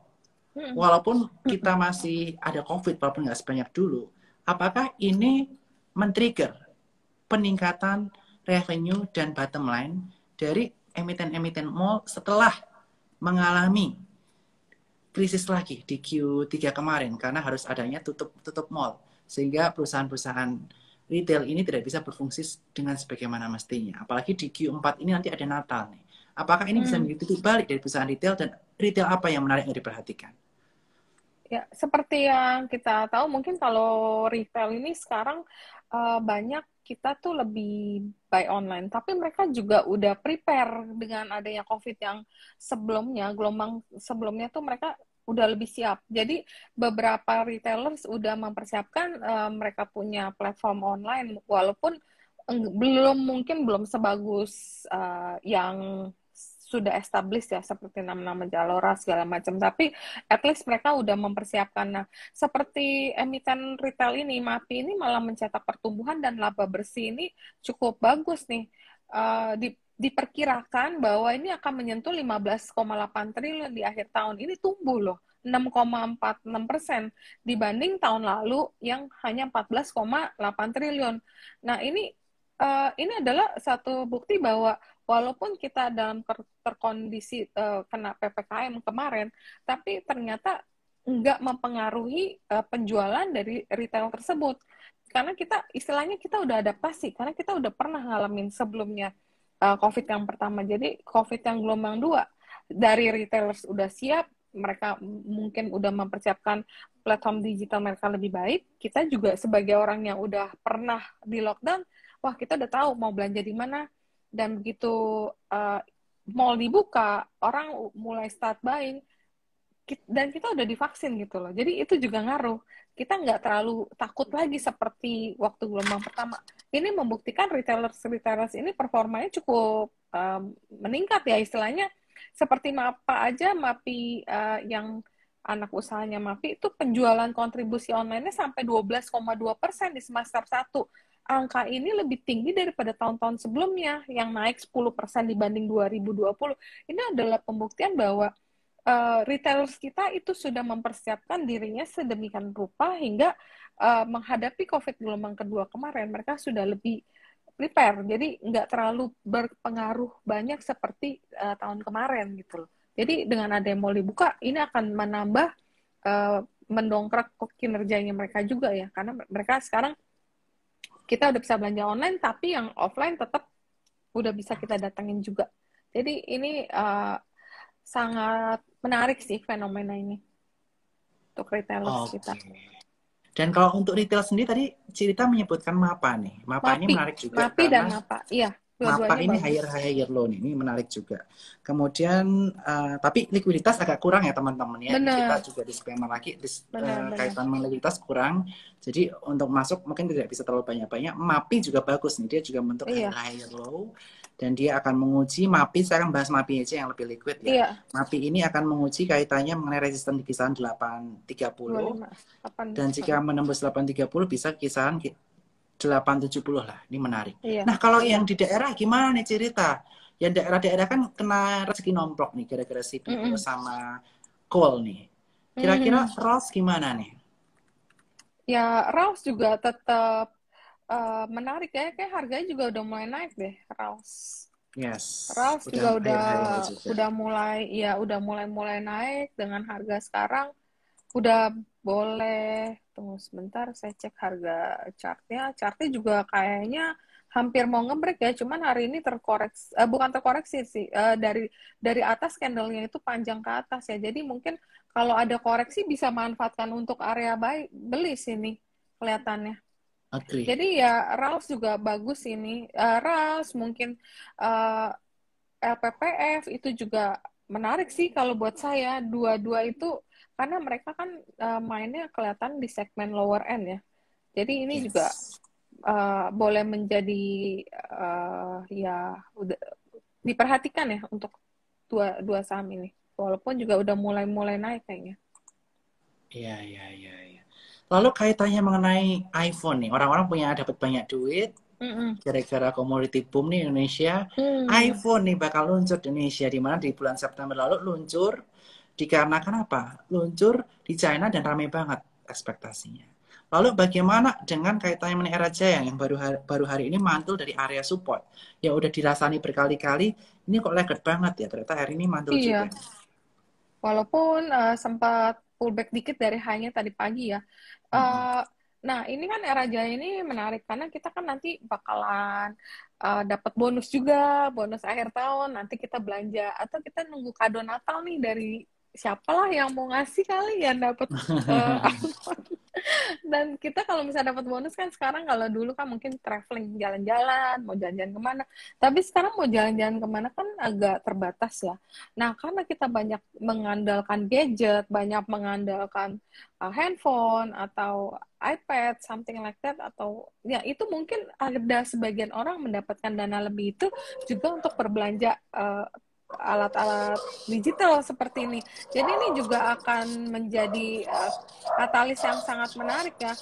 A: hmm. walaupun kita masih ada COVID, walaupun nggak sebanyak dulu, apakah ini men-trigger peningkatan revenue dan bottom line dari emiten-emiten mall setelah mengalami krisis lagi di Q3 kemarin karena harus adanya tutup tutup mall sehingga perusahaan-perusahaan retail ini tidak bisa berfungsi dengan sebagaimana mestinya apalagi di Q4 ini nanti ada Natal nih apakah ini bisa hmm. menjadi balik dari perusahaan retail dan retail apa yang menarik yang diperhatikan
B: ya seperti yang kita tahu mungkin kalau retail ini sekarang uh, banyak kita tuh lebih buy online, tapi mereka juga udah prepare dengan adanya COVID yang sebelumnya, gelombang sebelumnya tuh mereka udah lebih siap. Jadi beberapa retailers udah mempersiapkan uh, mereka punya platform online, walaupun belum mungkin belum sebagus uh, yang sudah established ya seperti nama-nama jalora segala macam tapi at least mereka udah mempersiapkan nah seperti emiten retail ini MAPI ini malah mencetak pertumbuhan dan laba bersih ini cukup bagus nih uh, di diperkirakan bahwa ini akan menyentuh 15,8 triliun di akhir tahun ini tumbuh loh 6,46 persen dibanding tahun lalu yang hanya 14,8 triliun. Nah ini uh, ini adalah satu bukti bahwa walaupun kita dalam terkondisi uh, kena ppkm kemarin, tapi ternyata nggak mempengaruhi uh, penjualan dari retail tersebut karena kita istilahnya kita udah adaptasi karena kita udah pernah ngalamin sebelumnya uh, covid yang pertama jadi covid yang gelombang dua dari retailers udah siap mereka mungkin udah mempersiapkan platform digital mereka lebih baik kita juga sebagai orang yang udah pernah di lockdown wah kita udah tahu mau belanja di mana dan begitu uh, mall dibuka orang mulai start buying dan kita udah divaksin gitu loh. Jadi itu juga ngaruh. Kita nggak terlalu takut lagi seperti waktu gelombang pertama. Ini membuktikan retailer retailers ini performanya cukup um, meningkat ya istilahnya. Seperti apa aja, MAPI uh, yang anak usahanya MAPI itu penjualan kontribusi online-nya sampai 12,2 persen di semester 1 angka ini lebih tinggi daripada tahun-tahun sebelumnya yang naik 10% dibanding 2020. Ini adalah pembuktian bahwa uh, retailers kita itu sudah mempersiapkan dirinya sedemikian rupa hingga uh, menghadapi COVID gelombang kedua kemarin mereka sudah lebih prepare. Jadi nggak terlalu berpengaruh banyak seperti uh, tahun kemarin gitu loh. Jadi dengan ada yang mau dibuka ini akan menambah uh, mendongkrak kinerjanya mereka juga ya karena mereka sekarang kita udah bisa belanja online tapi yang offline tetap udah bisa kita datangin juga jadi ini uh, sangat menarik sih fenomena ini untuk retail okay. kita
A: dan kalau untuk retail sendiri tadi cerita menyebutkan MAPA nih. MAPA mapi, ini menarik juga. MAPI karena, dan MAPA,
B: iya. Kenapa ini higher
A: higher loan ini menarik juga. Kemudian uh, tapi likuiditas agak kurang ya teman-teman ya. Bener. Kita juga disclaimer lagi dis, eh, bener, uh, kaitan bener. likuiditas kurang. Jadi untuk masuk mungkin tidak bisa terlalu banyak-banyak. MAPI juga bagus nih. Dia juga bentuk iya. higher higher low dan dia akan menguji MAPI. Saya akan bahas MAPI aja yang lebih liquid ya. Iya. MAPI ini akan menguji kaitannya mengenai resisten di kisaran 830 25. dan jika menembus 830 bisa kisaran 870 lah. Ini menarik. Iya. Nah, kalau iya. yang di daerah gimana nih cerita? Ya daerah-daerah kan kena rezeki nomplok nih kira-kira si mm -hmm. sama coal nih. Kira-kira mm -hmm. Ross gimana nih?
B: Ya, Ross juga tetap uh, eh, menarik ya. Kayak harganya juga udah mulai naik deh, Ross.
A: Yes. Ross juga udah udah
B: mulai ya udah mulai-mulai naik dengan harga sekarang udah boleh tunggu sebentar saya cek harga chartnya chartnya juga kayaknya hampir mau ngebreak ya cuman hari ini terkoreksi uh, bukan terkoreksi sih uh, dari dari atas candlenya itu panjang ke atas ya jadi mungkin kalau ada koreksi bisa manfaatkan untuk area buy beli sini kelihatannya jadi ya rals juga bagus ini uh, Ralph mungkin uh, LPPF itu juga menarik sih kalau buat saya dua-dua itu karena mereka kan uh, mainnya kelihatan di segmen lower end ya. Jadi ini yes. juga uh, boleh menjadi uh, ya udah diperhatikan ya untuk dua dua saham ini. Walaupun juga udah mulai-mulai naik kayaknya. Iya, iya, iya,
A: ya. Lalu kaitannya mengenai iPhone nih, orang-orang punya dapat banyak duit, gara-gara komoditi boom nih Indonesia, mm. iPhone nih bakal luncur di Indonesia di mana di bulan September lalu luncur Dikarenakan apa? Luncur di China dan ramai banget ekspektasinya. Lalu bagaimana dengan kaitannya dengan era jaya yang baru hari, baru hari ini mantul dari area support? yang udah dirasani berkali-kali, ini kok leget banget ya ternyata hari ini mantul iya. juga.
B: Walaupun uh, sempat pullback dikit dari hanya tadi pagi ya. Uh, hmm. Nah ini kan era jaya ini menarik karena kita kan nanti bakalan uh, eh, dapat bonus juga, bonus akhir tahun. Nanti kita belanja atau kita nunggu kado Natal nih dari siapalah yang mau ngasih kali yang dapat uh, dan kita kalau misalnya dapat bonus kan sekarang kalau dulu kan mungkin traveling jalan-jalan mau jalan-jalan kemana tapi sekarang mau jalan-jalan kemana kan agak terbatas ya nah karena kita banyak mengandalkan gadget banyak mengandalkan uh, handphone atau iPad something like that atau ya itu mungkin ada sebagian orang mendapatkan dana lebih itu juga untuk berbelanja uh, alat-alat digital seperti ini. Jadi ini juga akan menjadi uh, katalis yang sangat menarik ya.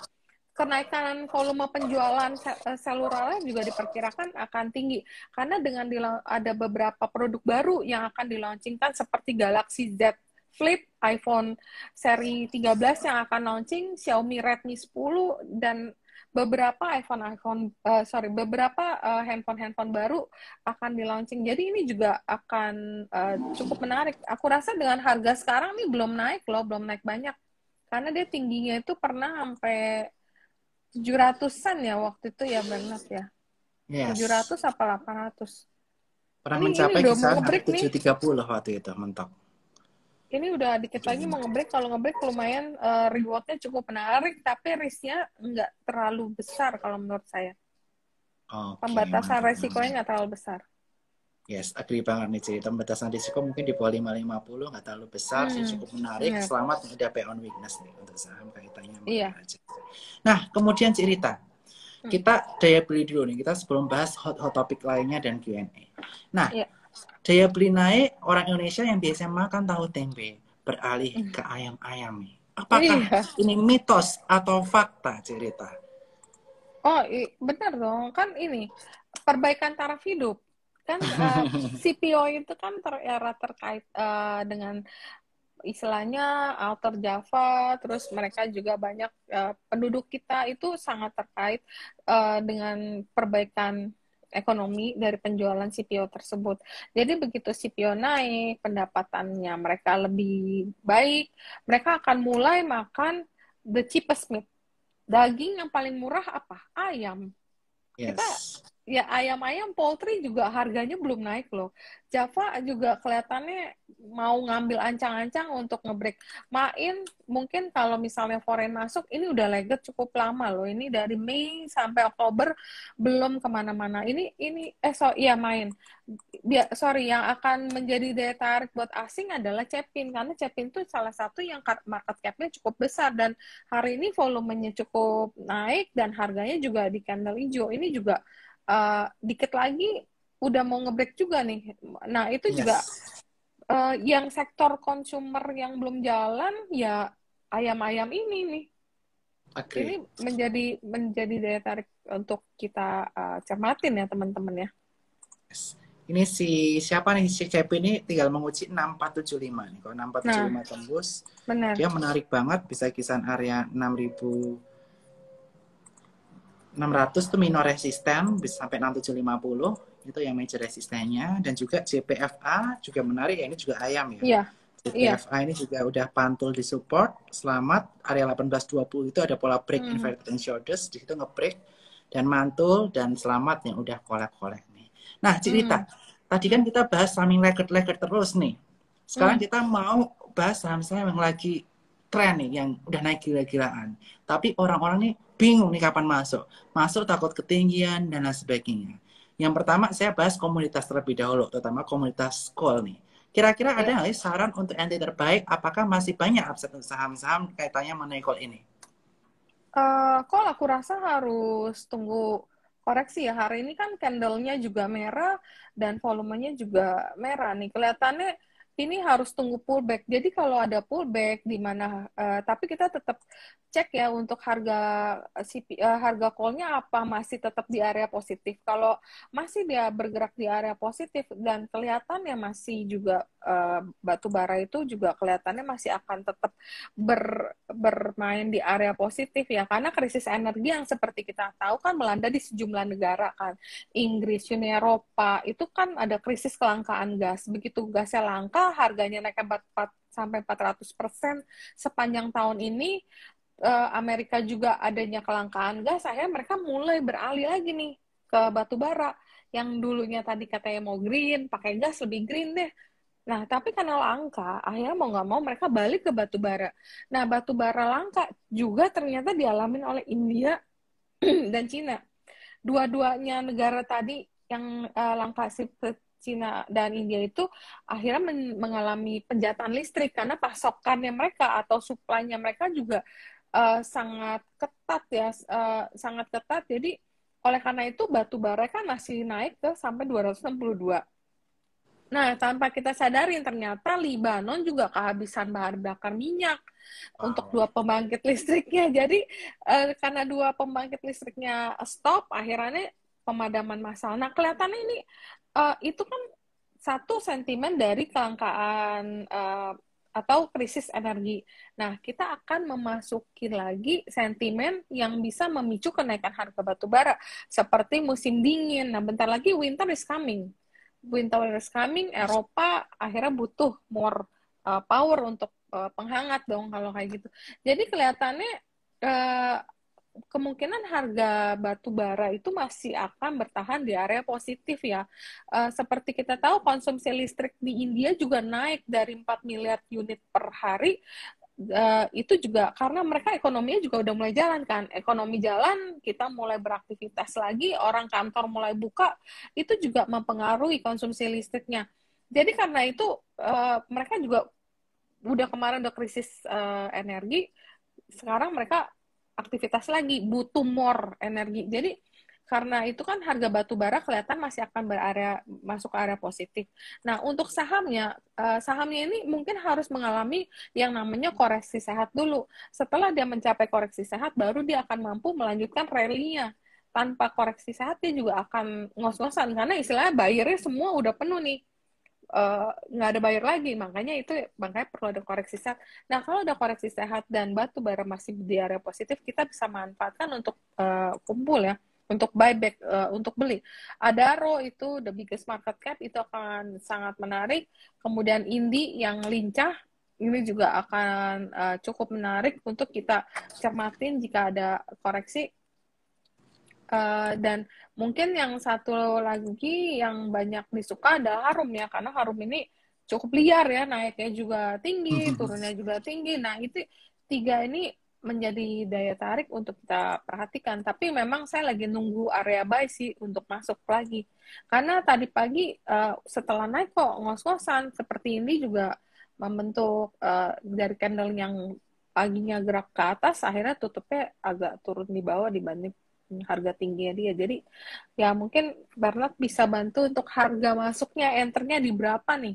B: Kenaikan volume penjualan eh, seluralnya juga diperkirakan akan tinggi karena dengan ada beberapa produk baru yang akan diluncurkan seperti Galaxy Z Flip, iPhone seri 13 yang akan launching, Xiaomi Redmi 10 dan beberapa iPhone iPhone uh, sorry beberapa uh, eh, handphone handphone baru akan di launching. Jadi ini juga akan uh, cukup menarik. Aku rasa dengan harga sekarang ini belum naik loh, belum naik banyak. Karena dia tingginya itu pernah sampai 700-an ya waktu itu ya banget ya.
A: Yes. ratus
B: apa 800? Pernah ini, mencapai ini
A: tiga 730 waktu itu mentok
B: ini udah dikit lagi mau ngebreak kalau ngebreak lumayan uh, rewardnya cukup menarik tapi risknya nggak terlalu besar kalau menurut saya okay, pembatasan mantap. resikonya nggak terlalu besar
A: Yes, agree banget nih cerita pembatasan risiko mungkin di bawah puluh nggak terlalu besar hmm. sih cukup menarik. Yeah. Selamat ada pay on weakness nih untuk saham kaitannya yeah. Nah, kemudian cerita. Hmm. Kita daya beli dulu nih. Kita sebelum bahas hot hot topik lainnya dan Q&A. Nah, yeah Daya beli naik orang Indonesia yang biasa makan tahu tempe beralih hmm. ke ayam-ayam. Apakah iya. ini mitos atau fakta cerita?
B: Oh, benar dong. Kan ini perbaikan taraf hidup. Kan uh, eh, CPO itu kan ter ya, terkait uh, dengan istilahnya alter Java, terus mereka juga banyak uh, penduduk kita itu sangat terkait uh, dengan perbaikan ekonomi dari penjualan CPO tersebut. Jadi begitu CPO naik, pendapatannya mereka lebih baik, mereka akan mulai makan the cheapest meat. Daging yang paling murah apa? Ayam. Yes. Kita ya ayam-ayam poultry juga harganya belum naik loh. Java juga kelihatannya mau ngambil ancang-ancang untuk ngebreak. Main mungkin kalau misalnya foreign masuk ini udah leget cukup lama loh. Ini dari Mei sampai Oktober belum kemana-mana. Ini ini eh so iya main. Biar, sorry yang akan menjadi daya tarik buat asing adalah Cepin karena Cepin tuh salah satu yang market capnya cukup besar dan hari ini volumenya cukup naik dan harganya juga di candle hijau. Ini juga uh, dikit lagi udah mau ngebreak juga nih. Nah itu yes. juga uh, yang sektor konsumer yang belum jalan ya ayam-ayam ini nih. Okay. Ini menjadi menjadi daya tarik untuk kita uh, cermatin ya teman-teman ya.
A: Yes. Ini si siapa nih si Cepi ini tinggal menguji 6475 nih. Kalau 6475 nah, tembus, benar. dia menarik banget bisa kisaran area 6000 600 itu minor resisten bisa sampai 6750 itu yang major resistennya dan juga JPFA juga menarik ya ini juga ayam ya.
B: Iya. JPFA
A: iya. ini juga udah pantul di support. Selamat area 1820 itu ada pola break hmm. inverted and shoulders di situ ngebreak dan mantul dan selamat yang udah kolek-kolek nih.
B: Nah, cerita.
A: Hmm. Tadi kan kita bahas saham yang leker terus nih. Sekarang hmm. kita mau bahas saham-saham yang lagi tren nih yang udah naik gila-gilaan. Tapi orang-orang nih bingung nih kapan masuk. Masuk takut ketinggian dan lain sebagainya. Yang pertama saya bahas komunitas terlebih dahulu, terutama komunitas call nih. Kira-kira ada iya. nggak saran untuk ente terbaik? Apakah masih banyak absen saham-saham kaitannya mengenai call ini?
B: Uh, eh, call aku rasa harus tunggu koreksi ya. Hari ini kan candlenya juga merah dan volumenya juga merah nih. Kelihatannya ini harus tunggu pullback. Jadi kalau ada pullback di mana uh, tapi kita tetap cek ya untuk harga CP, uh, eh, eh, harga call-nya apa masih tetap di area positif. Kalau masih dia bergerak di area positif dan kelihatannya masih juga Eh, batu bara itu juga kelihatannya masih akan tetap ber, bermain di area positif ya karena krisis energi yang seperti kita tahu kan melanda di sejumlah negara kan Inggris Uni Eropa itu kan ada krisis kelangkaan gas begitu gasnya langka harganya naik hebat 4 sampai 400 persen sepanjang tahun ini eh, Amerika juga adanya kelangkaan gas akhirnya mereka mulai beralih lagi nih ke batu bara yang dulunya tadi katanya mau green pakai gas lebih green deh Nah, tapi karena langka, akhirnya mau nggak mau mereka balik ke batu bara. Nah, batu bara langka juga ternyata dialamin oleh India dan Cina. Dua-duanya negara tadi yang uh, langka seperti Cina dan India itu akhirnya men mengalami penjataan listrik karena pasokannya mereka atau suplainya mereka juga uh, sangat ketat ya, uh, sangat ketat. Jadi oleh karena itu batu bara kan masih naik ke sampai 262 Nah, tanpa kita sadarin ternyata Libanon juga kehabisan bahan bakar minyak wow. untuk dua pembangkit listriknya. Jadi uh, karena dua pembangkit listriknya stop, akhirnya pemadaman massal. Nah, kelihatannya ini uh, itu kan satu sentimen dari kelangkaan uh, atau krisis energi. Nah, kita akan memasuki lagi sentimen yang bisa memicu kenaikan harga batu bara seperti musim dingin. Nah, bentar lagi winter is coming winter is coming Eropa akhirnya butuh more uh, power untuk uh, penghangat dong kalau kayak gitu jadi kelihatannya uh, kemungkinan harga batu bara itu masih akan bertahan di area positif ya. Uh, seperti kita tahu konsumsi listrik di India juga naik dari 4 miliar unit per hari Eh, itu juga karena mereka ekonominya juga udah mulai jalan kan ekonomi jalan kita mulai beraktivitas lagi orang kantor mulai buka itu juga mempengaruhi konsumsi listriknya jadi karena itu uh, mereka juga udah kemarin udah krisis uh, energi sekarang mereka aktivitas lagi butuh more energi jadi karena itu kan harga batu bara kelihatan masih akan berarea masuk ke area positif. Nah, untuk sahamnya eh, sahamnya ini mungkin harus mengalami yang namanya koreksi sehat dulu. Setelah dia mencapai koreksi sehat baru dia akan mampu melanjutkan rally-nya. Tanpa koreksi sehat dia juga akan ngos-ngosan karena istilahnya bayarnya semua udah penuh nih eh, nggak ada bayar lagi makanya itu makanya perlu ada koreksi sehat nah kalau ada koreksi sehat dan batu bara masih di area positif kita bisa manfaatkan untuk eh, kumpul ya untuk buyback uh, eh, untuk beli. Adaro itu the biggest market cap itu akan sangat menarik. Kemudian Indi yang lincah ini juga akan uh, cukup menarik untuk kita cermatin jika ada koreksi. Uh, dan mungkin yang satu lagi yang banyak disuka adalah harum ya karena harum ini cukup liar ya naiknya juga tinggi turunnya juga tinggi nah itu tiga ini menjadi daya tarik untuk kita perhatikan. Tapi memang saya lagi nunggu area buy sih untuk masuk lagi. Karena tadi pagi uh, setelah naik kok ngos-ngosan seperti ini juga membentuk uh, dari candle yang paginya gerak ke atas akhirnya tutupnya agak turun di bawah dibanding harga tingginya dia. Jadi ya mungkin Bernard bisa bantu untuk harga masuknya enternya di berapa nih?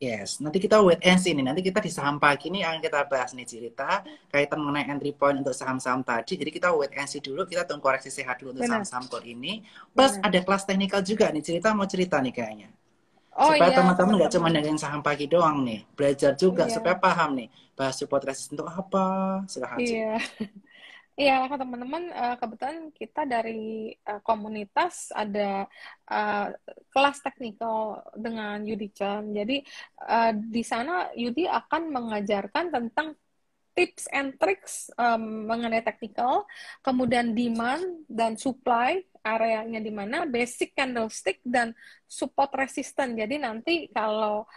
A: Yes, nanti kita wait and see nih. Nanti kita di saham pagi ini akan kita bahas nih cerita kaitan mengenai entry point untuk saham-saham tadi. Jadi kita wait and see dulu, kita tunggu koreksi sehat dulu untuk saham-saham call ini. Plus Benar. ada kelas teknikal juga nih, cerita mau cerita nih kayaknya.
B: Oh, supaya iya. teman-teman nggak
A: cuma dengerin saham pagi doang nih, belajar juga iya. supaya paham nih bahas support resistance untuk apa, silahkan. Iya.
B: Iya, kata teman-teman, eh, kebetulan kita dari eh, komunitas ada eh, kelas teknikal dengan Yudi Chan. Jadi di sana Yudi akan mengajarkan tentang tips and tricks mengenai teknikal, kemudian demand dan supply areanya di mana, basic candlestick dan support resistance. Jadi nanti kalau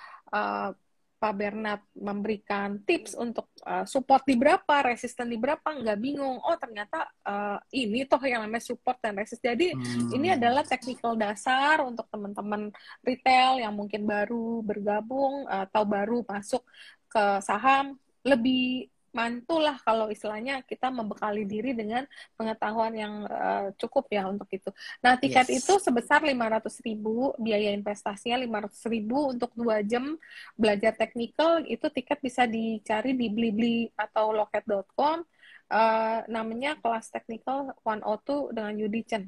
B: Pak Bernard memberikan tips untuk uh, support di berapa, resisten di berapa, nggak bingung. Oh ternyata uh, ini toh yang namanya support dan resist. Jadi hmm. ini adalah technical dasar untuk teman-teman retail yang mungkin baru bergabung atau baru masuk ke saham lebih lah kalau istilahnya kita membekali diri dengan pengetahuan yang uh, cukup ya untuk itu. Nah, tiket yes. itu sebesar 500 ribu biaya investasinya ribu untuk dua jam belajar teknikal itu tiket bisa dicari di Blibli atau loket.com uh, eh, namanya kelas teknikal 102 dengan Yudi Chen.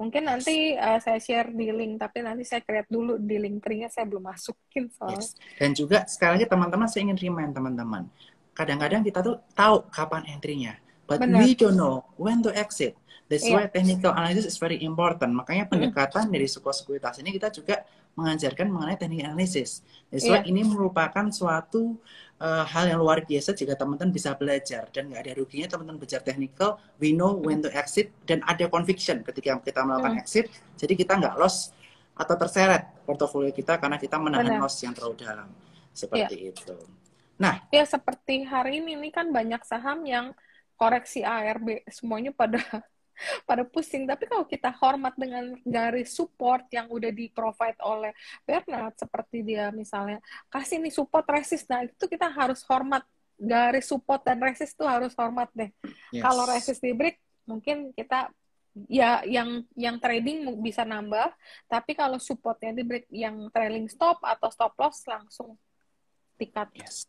B: Mungkin nanti uh, saya share di link, tapi nanti saya create dulu di link trinya saya belum masukin soalnya. Yes.
A: Dan juga sekali lagi teman-teman saya ingin remind teman-teman kadang-kadang kita tuh tahu kapan entry-nya. But Benar. we don't know when to exit. That's yeah. technical analysis is very important. Makanya pendekatan mm. dari suku sekuritas ini kita juga mengajarkan mengenai teknik analisis. That's why yeah. ini merupakan suatu uh, hal yang luar biasa jika teman-teman bisa belajar dan nggak ada ruginya teman-teman belajar technical. We know when to exit dan ada conviction ketika kita melakukan mm. exit. Jadi kita nggak loss atau terseret portofolio kita karena kita menahan Benar. loss yang terlalu dalam. Seperti yeah. itu.
B: Nah, ya seperti hari ini nih kan banyak saham yang koreksi ARB semuanya pada pada pusing. Tapi kalau kita hormat dengan garis support yang udah di provide oleh Bernard seperti dia misalnya kasih nih support resist. Nah, itu kita harus hormat garis support dan resist itu harus hormat deh. Yes. Kalau resist di break mungkin kita ya yang yang trading bisa nambah, tapi kalau supportnya di break yang trailing stop atau stop loss langsung tiket. Yes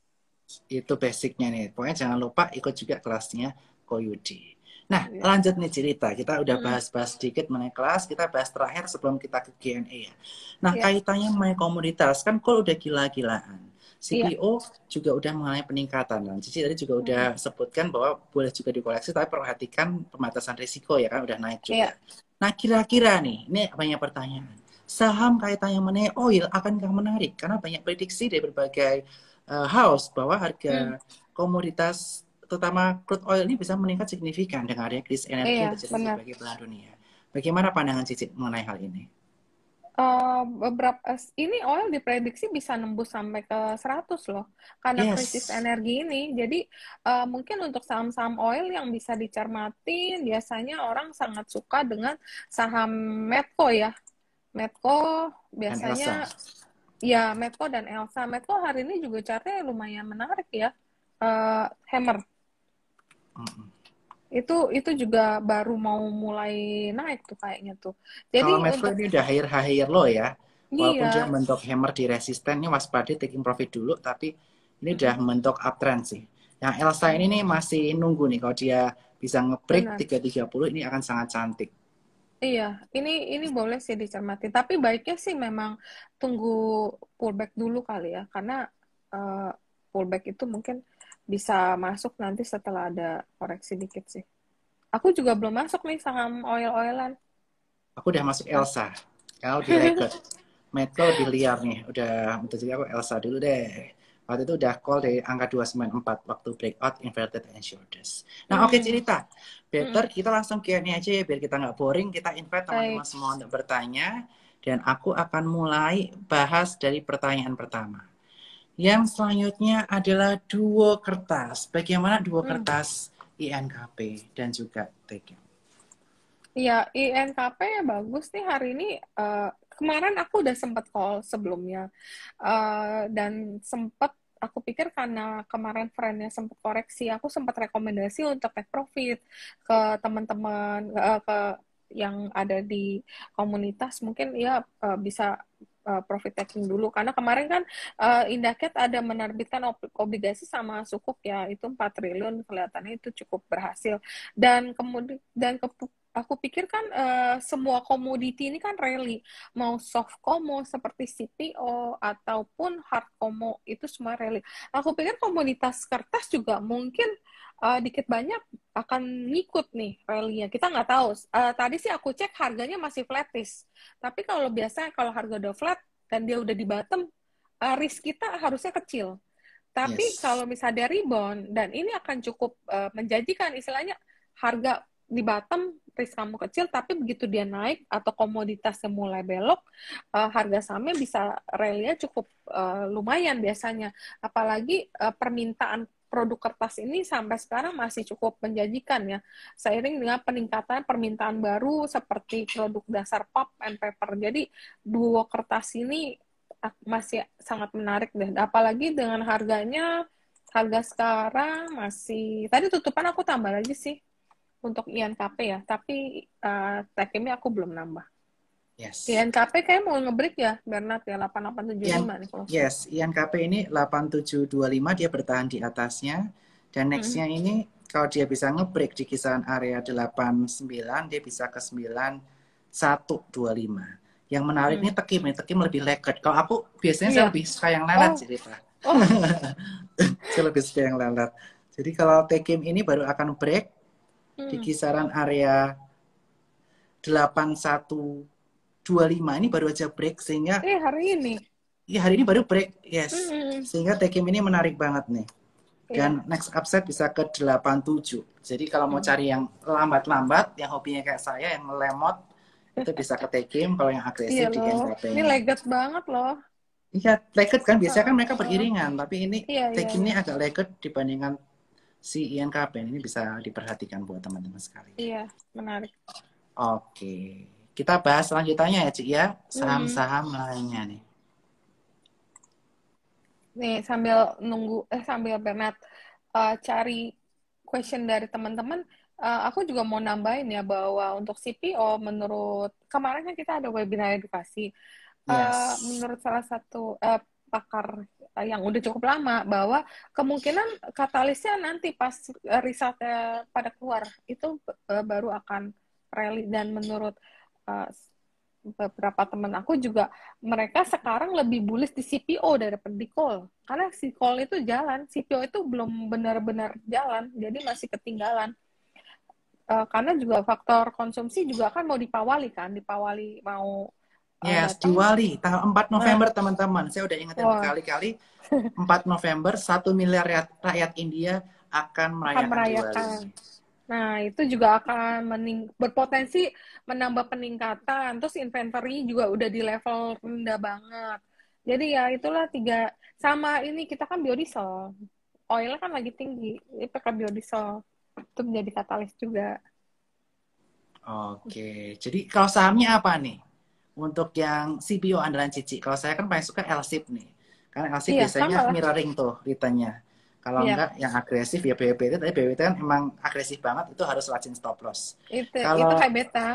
A: itu basicnya nih. Pokoknya jangan lupa ikut juga kelasnya Koyudi. Nah, yeah. lanjut nih cerita. Kita udah hmm. bahas-bahas sedikit mengenai kelas. Kita bahas terakhir sebelum kita ke Q&A ya. Nah, yeah. kaitannya mengenai komoditas Kan kok udah gila-gilaan. Iya. CPO yeah. juga udah mengalami peningkatan. Dan nah, Cici tadi juga udah hmm. sebutkan bahwa boleh juga dikoleksi, tapi perhatikan pembatasan risiko ya kan udah naik juga. Yeah. Nah, kira-kira nih, ini banyak pertanyaan. Saham kaitannya mengenai oil akankah menarik? Karena banyak prediksi dari berbagai uh, house bahwa harga hmm. komoditas terutama crude oil ini bisa meningkat signifikan dengan adanya krisis energi iya, terjadi sebagai belahan dunia. Bagaimana pandangan Cicit mengenai hal ini?
B: Uh, beberapa eh, ini oil diprediksi bisa nembus sampai ke 100 loh karena yes. krisis energi ini. Jadi uh, mungkin untuk saham-saham oil yang bisa dicermati biasanya orang sangat suka dengan saham Metco ya. Metco biasanya Ya, Medco dan Elsa. Medco hari ini juga chartnya lumayan menarik ya. Uh, Hammer. Mm -hmm. Itu itu juga baru mau mulai naik tuh kayaknya tuh. Jadi Kalau Medco ini
A: udah higher higher lo ya. Iya. Walaupun iya. dia mentok hammer di resisten, resistennya waspada taking profit dulu tapi ini udah mentok uptrend sih. Yang Elsa ini nih masih nunggu nih kalau dia bisa nge-break ngebreak 330 ini akan sangat cantik.
B: Iya, ini ini boleh sih dicermati. Tapi baiknya sih memang tunggu pullback dulu kali ya, karena uh, pullback itu mungkin bisa masuk nanti setelah ada koreksi dikit sih. Aku juga belum masuk nih saham oil-oilan.
A: Aku udah masuk Elsa, Kalau di record. Metal di liar nih, udah minta jadi aku Elsa dulu deh waktu itu udah call dari angka 294 waktu breakout inverted and shoulders. Nah, hmm. oke okay, cerita. Better hmm. kita langsung Q&A aja ya biar kita nggak boring. Kita invite teman-teman semua untuk bertanya dan aku akan mulai bahas dari pertanyaan pertama. Yang selanjutnya adalah duo kertas. Bagaimana duo hmm. kertas INKP dan juga TK?
B: Iya, INKP ya bagus nih hari ini uh, kemarin aku udah sempat call sebelumnya uh, dan sempat aku pikir karena kemarin friendnya sempat koreksi, aku sempat rekomendasi untuk take profit ke teman-teman eh, ke yang ada di komunitas mungkin ya eh, bisa profit taking dulu karena kemarin kan Indaket ada menerbitkan obligasi sama sukuk ya itu 4 triliun kelihatannya itu cukup berhasil dan kemudian dan aku pikir kan uh, semua komoditi ini kan rally mau soft komo seperti CPO ataupun hard komo itu semua rally aku pikir komoditas kertas juga mungkin uh, dikit banyak akan ngikut nih rally-nya kita nggak tahu uh, tadi sih aku cek harganya masih flatis tapi kalau biasanya kalau harga udah flat dan dia udah di bottom uh, risk kita harusnya kecil tapi yes. kalau misalnya dari bond dan ini akan cukup uh, menjanjikan istilahnya harga di bottom risk kamu kecil tapi begitu dia naik atau komoditasnya mulai belok uh, harga sahamnya bisa rally cukup uh, lumayan biasanya apalagi uh, permintaan produk kertas ini sampai sekarang masih cukup menjanjikan ya seiring dengan peningkatan permintaan baru seperti produk dasar pop and paper jadi duo kertas ini masih sangat menarik deh apalagi dengan harganya harga sekarang masih tadi tutupan aku tambah lagi sih untuk INKP ya, tapi uh, eh, tekimnya aku belum nambah. Yes. INKP kayak mau ngebreak ya, Bernard ya 8875 iya. nih kalau Yes,
A: INKP ini 8725 dia bertahan di atasnya dan mm-hmm. nextnya -hmm. ini kalau dia bisa ngebreak di kisaran area 89 dia bisa ke 9125. Yang menarik -hmm. ini tekim nih, ya, tekim lebih leket. Kalau aku biasanya yeah. Iya. Oh. Oh. saya lebih suka yang lalat sih,
B: oh. Oh.
A: saya lebih suka yang lalat. Jadi kalau tekim ini baru akan break Hmm. di kisaran area 8125 ini baru aja break sehingga
B: eh hari ini
A: ya hari ini baru break
B: yes hmm. hmm, hmm.
A: sehingga TKM ini menarik banget nih iya. dan yeah. next upset bisa ke 87 jadi kalau hmm. mau cari yang lambat-lambat yang hobinya kayak saya yang lemot itu bisa ke TKM kalau yang agresif yeah, di NKP ini leget
B: banget loh
A: Iya, leget kan. Biasanya kan mereka beriringan, tapi
B: ini take iya. ini iya.
A: agak leget dibandingkan si INKPN ini bisa diperhatikan buat teman-teman sekali.
B: Iya, menarik.
A: Oke, kita bahas selanjutnya ya, Cik ya, mm-hmm. saham-saham lainnya nih.
B: Nih, sambil nunggu eh sambil Bernard uh, cari question dari teman-teman, uh, aku juga mau nambahin ya bahwa untuk CPO menurut kemarin kan kita ada webinar edukasi.
A: Eh, yes. Uh, menurut
B: salah satu uh, pakar yang udah cukup lama bahwa kemungkinan katalisnya nanti pas risetnya pada keluar itu e, baru akan rally dan menurut e, beberapa teman aku juga mereka sekarang lebih bullish di CPO daripada di call karena si call itu jalan CPO itu belum benar-benar jalan jadi masih ketinggalan e, karena juga faktor konsumsi juga kan mau dipawali kan dipawali mau
A: Yes, di Diwali tanggal 4 nah. November teman-teman. Saya udah ingetin berkali-kali 4 November 1 miliar rakyat, rakyat India akan merayakan, merayakan.
B: Nah, itu juga akan mening berpotensi menambah peningkatan. Terus inventory juga udah di level rendah banget. Jadi ya itulah tiga sama ini kita kan biodiesel. Oilnya kan lagi tinggi, ini pakai biodiesel. Itu menjadi katalis juga.
A: Oke, jadi kalau sahamnya apa nih? untuk yang CPO andalan Cici. Kalau saya kan paling suka LSIP nih. Karena LSIP iya, biasanya sama. mirroring tuh ritanya. Kalau iya. enggak yang agresif ya BWT. Tapi BWT kan emang agresif banget itu harus rajin stop loss.
B: Itu, Kalau, itu high beta.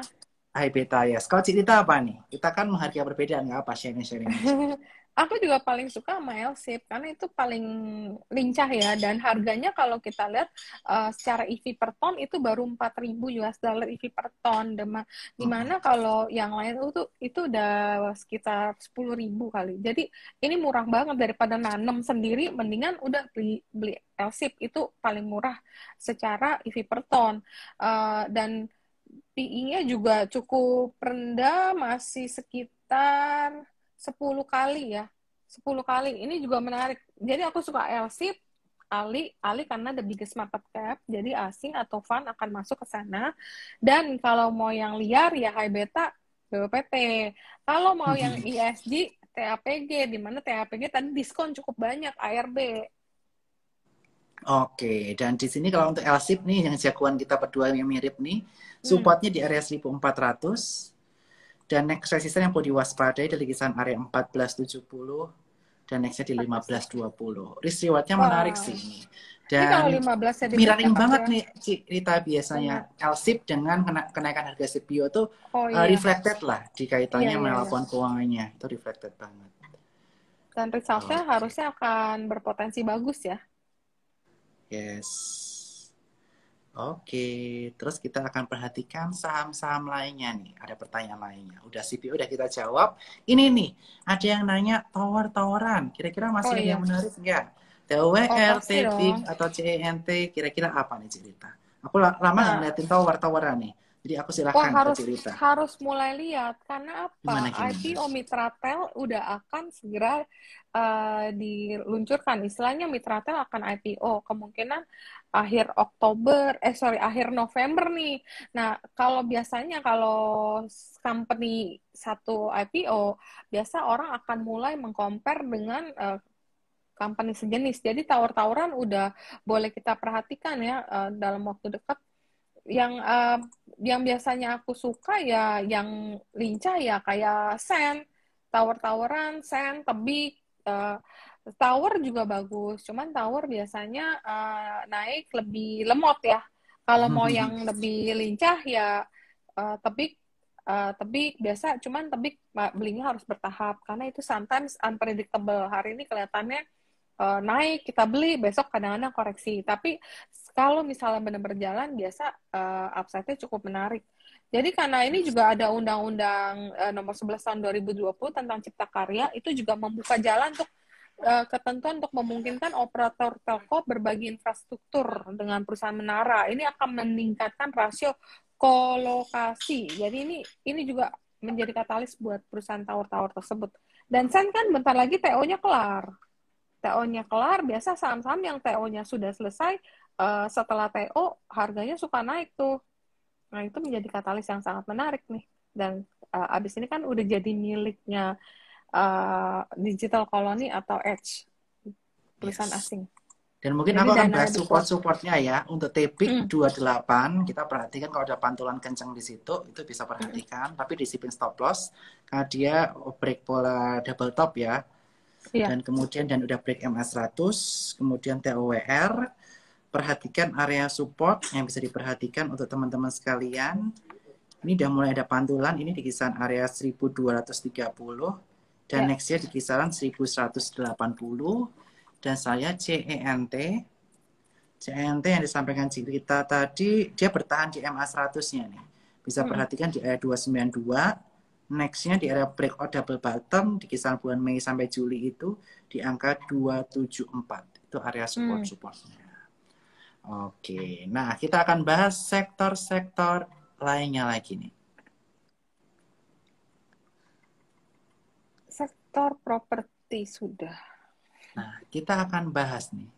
A: High beta, yes. Kalau Cici kita apa nih? Kita kan menghargai perbedaan, Enggak apa sharing-sharing.
B: aku juga paling suka sama L shape karena itu paling lincah ya dan harganya kalau kita lihat uh, secara EV per ton itu baru 4000 US dollar EV per ton dimana oh. kalau yang lain itu itu udah sekitar 10.000 kali jadi ini murah banget daripada nanem sendiri mendingan udah beli beli L itu paling murah secara EV per ton uh, dan PI-nya juga cukup rendah masih sekitar 10 kali ya. 10 kali. Ini juga menarik. Jadi aku suka LSIP, Ali, Ali karena the biggest market cap, jadi asing atau fun akan masuk ke sana. Dan kalau mau yang liar ya high beta, BPT. Kalau mau yang ISG, mhm. e TAPG, di mana TAPG tadi diskon cukup banyak, ARB.
A: Oke, dan di sini kalau untuk LSIP nih, yang jagoan kita berdua yang mirip nih, hmm. supportnya di area 1400, dan next resistance yang perlu diwaspadai di kisaran area 1470 dan nextnya di 1520. Risk rewardnya wow. menarik sih. Dan ya,
B: ini banget ya?
A: nih cerita biasanya ya. LSIP dengan kena, kenaikan harga CPO itu
B: oh, eh, iya. reflected
A: lah di kaitannya ya, iya. keuangannya. Itu reflected banget.
B: Dan resultnya oh. harusnya akan berpotensi bagus ya.
A: Yes. Oke, terus kita akan perhatikan saham-saham lainnya nih. Ada pertanyaan lainnya. Udah CPO udah kita jawab. Ini nih, ada yang nanya tower-toweran. Kira-kira masih oh, iya. yang menarik nggak? TWR, oh, atau CENT, kira-kira apa nih cerita? Aku lama nah. ngeliatin tower-toweran nih. Jadi aku silahkan Wah, harus, cerita.
B: harus mulai lihat. Karena apa? IPO Mitratel udah akan segera uh, diluncurkan. Istilahnya Mitratel akan IPO. Kemungkinan akhir Oktober, eh sorry akhir November nih. Nah kalau biasanya kalau company satu IPO, biasa orang akan mulai mengcompare dengan uh, company sejenis. Jadi tawar-tawaran udah boleh kita perhatikan ya uh, dalam waktu dekat yang uh, yang biasanya aku suka ya yang lincah ya kayak sen tawar-tawaran sen tebik uh, Tower juga bagus, cuman Tower biasanya uh, naik lebih lemot ya. Kalau mau yang hmm. lebih lincah ya uh, tebik uh, tebik biasa, cuman tebik belinya harus bertahap karena itu sometimes unpredictable. Hari ini kelihatannya uh, naik kita beli, besok kadang-kadang koreksi. Tapi kalau misalnya benar berjalan biasa uh, upside-nya cukup menarik. Jadi karena ini juga ada undang-undang nomor 11 tahun 2020 tentang cipta karya itu juga membuka jalan untuk Eh, ketentuan untuk memungkinkan operator telco berbagi infrastruktur dengan perusahaan menara. Ini akan meningkatkan rasio kolokasi. Jadi ini ini juga menjadi katalis buat perusahaan tower-tower tersebut. Dan Sen kan bentar lagi TO-nya kelar. TO-nya kelar, biasa saham-saham yang TO-nya sudah selesai, eh, setelah TO harganya suka naik tuh. Nah itu menjadi katalis yang sangat menarik nih. Dan uh, abis ini kan udah jadi miliknya Eh, digital colony atau edge tulisan yes. asing.
A: Dan mungkin Jadi aku akan bahas support-supportnya ya. Untuk tepik mm. 28, kita perhatikan kalau ada pantulan kencang di situ, itu bisa hmm. perhatikan. Mm. Tapi disiplin stop loss, karena dia break pola double top ya. Yeah. Dan kemudian dan udah break MA100, kemudian TOWR. Perhatikan area support yang bisa diperhatikan untuk teman-teman sekalian. Ini udah mulai ada pantulan, ini di kisaran area 1230 dan yeah. next year di kisaran 1180 dan saya CENT CENT yang disampaikan cerita tadi dia bertahan di MA 100-nya nih bisa hmm. perhatikan di area 292 nextnya di area breakout double bottom di kisaran bulan Mei sampai Juli itu di angka 274 itu area hmm. support hmm. supportnya Oke, nah kita akan bahas sektor-sektor lainnya lagi nih.
B: investor properti sudah.
A: Nah, kita akan bahas nih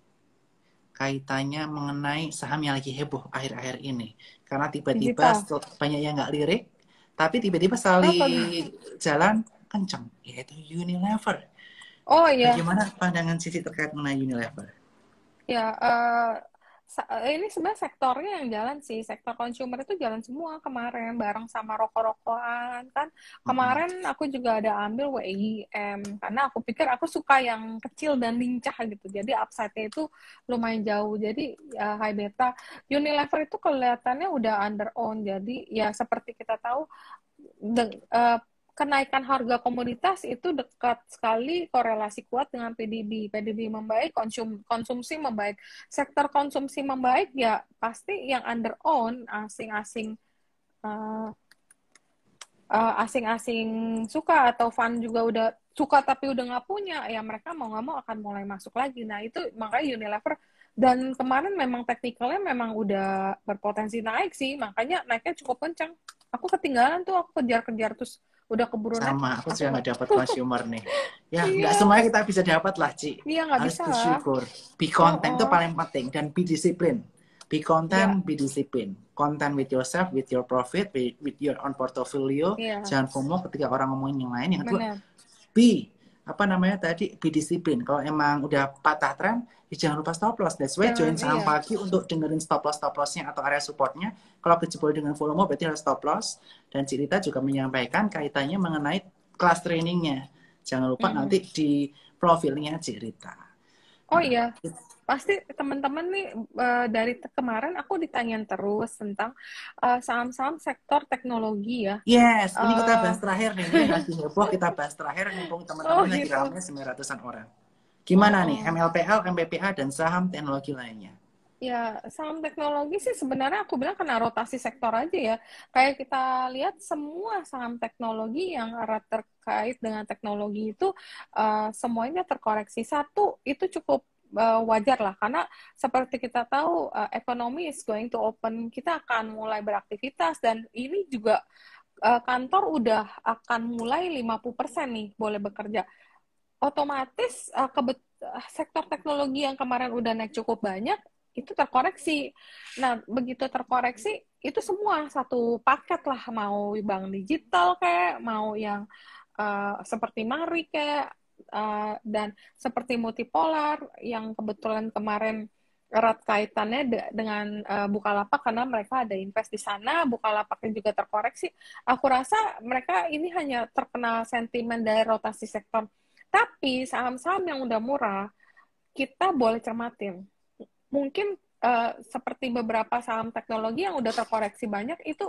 A: kaitannya mengenai saham yang lagi heboh akhir-akhir ini. Karena tiba-tiba banyak yang nggak lirik, tapi tiba-tiba sekali jalan kencang, yaitu Unilever.
B: Oh iya. Bagaimana
A: pandangan Sisi terkait mengenai
B: Unilever? Ya, uh, Eh, ini sebenarnya sektornya yang jalan sih sektor consumer itu jalan semua kemarin bareng sama rokok-rokokan kan kemarin aku juga ada ambil WIM karena aku pikir aku suka yang kecil dan lincah gitu jadi upside-nya itu lumayan jauh jadi ya, high beta Unilever itu kelihatannya udah under own jadi ya seperti kita tahu eh, kenaikan harga komoditas itu dekat sekali korelasi kuat dengan PDB. PDB membaik, konsum, konsumsi membaik. Sektor konsumsi membaik ya pasti yang under own asing-asing uh, uh, suka atau fund juga udah suka tapi udah nggak punya ya mereka mau nggak mau akan mulai masuk lagi. Nah itu makanya Unilever dan kemarin memang teknikalnya memang udah berpotensi naik sih makanya naiknya cukup kencang. Aku ketinggalan tuh aku kejar-kejar terus udah keburu sama aku, aku juga nggak dapat
A: consumer nih ya nggak iya. semuanya kita bisa dapat lah Ci
B: iya, harus bisa bersyukur
A: be content itu oh. oh. paling penting dan be disiplin be content yeah. be disiplin content with yourself with your profit with, your own portfolio yeah. jangan FOMO ketika orang ngomongin yang lain yang kedua be apa namanya tadi bidisiplin. Kalau emang udah patah tren, ya jangan lupa stop loss. That's why join saham iya. pagi untuk dengerin stop loss stop lossnya atau area supportnya. Kalau kejebol dengan volume berarti harus stop loss. Dan cerita juga menyampaikan kaitannya mengenai kelas trainingnya. Jangan lupa mm. nanti di profilnya cerita Oh iya. Nah,
B: pasti teman-teman nih uh, dari kemarin aku ditanyain terus tentang saham eh, saham-saham sektor teknologi ya. Yes, ini uh, kita eh. bahas terakhir nih. Ini
A: lagi heboh kita bahas terakhir mumpung teman-teman oh, gitu. ramai orang. Gimana oh. nih MLPL, MBPA dan saham teknologi lainnya?
B: Ya, saham teknologi sih sebenarnya aku bilang kena rotasi sektor aja ya. Kayak kita lihat semua saham teknologi yang erat terkait dengan teknologi itu uh, semuanya terkoreksi. Satu, itu cukup uh, wajar lah karena seperti kita tahu uh, ekonomi is going to open kita akan mulai beraktivitas dan ini juga uh, kantor udah akan mulai 50% nih boleh bekerja otomatis uh, kebet sektor teknologi yang kemarin udah naik cukup banyak itu terkoreksi. Nah, begitu terkoreksi itu semua satu paket lah mau bank digital kayak mau yang uh, seperti Mari kayak Eh, dan seperti multipolar yang kebetulan kemarin erat kaitannya de dengan uh, Bukalapak karena mereka ada invest di sana, Bukalapaknya juga terkoreksi. Aku rasa mereka ini hanya terkena sentimen dari rotasi sektor. Tapi saham-saham yang udah murah kita boleh cermatin. Mungkin uh, seperti beberapa saham teknologi yang udah terkoreksi banyak itu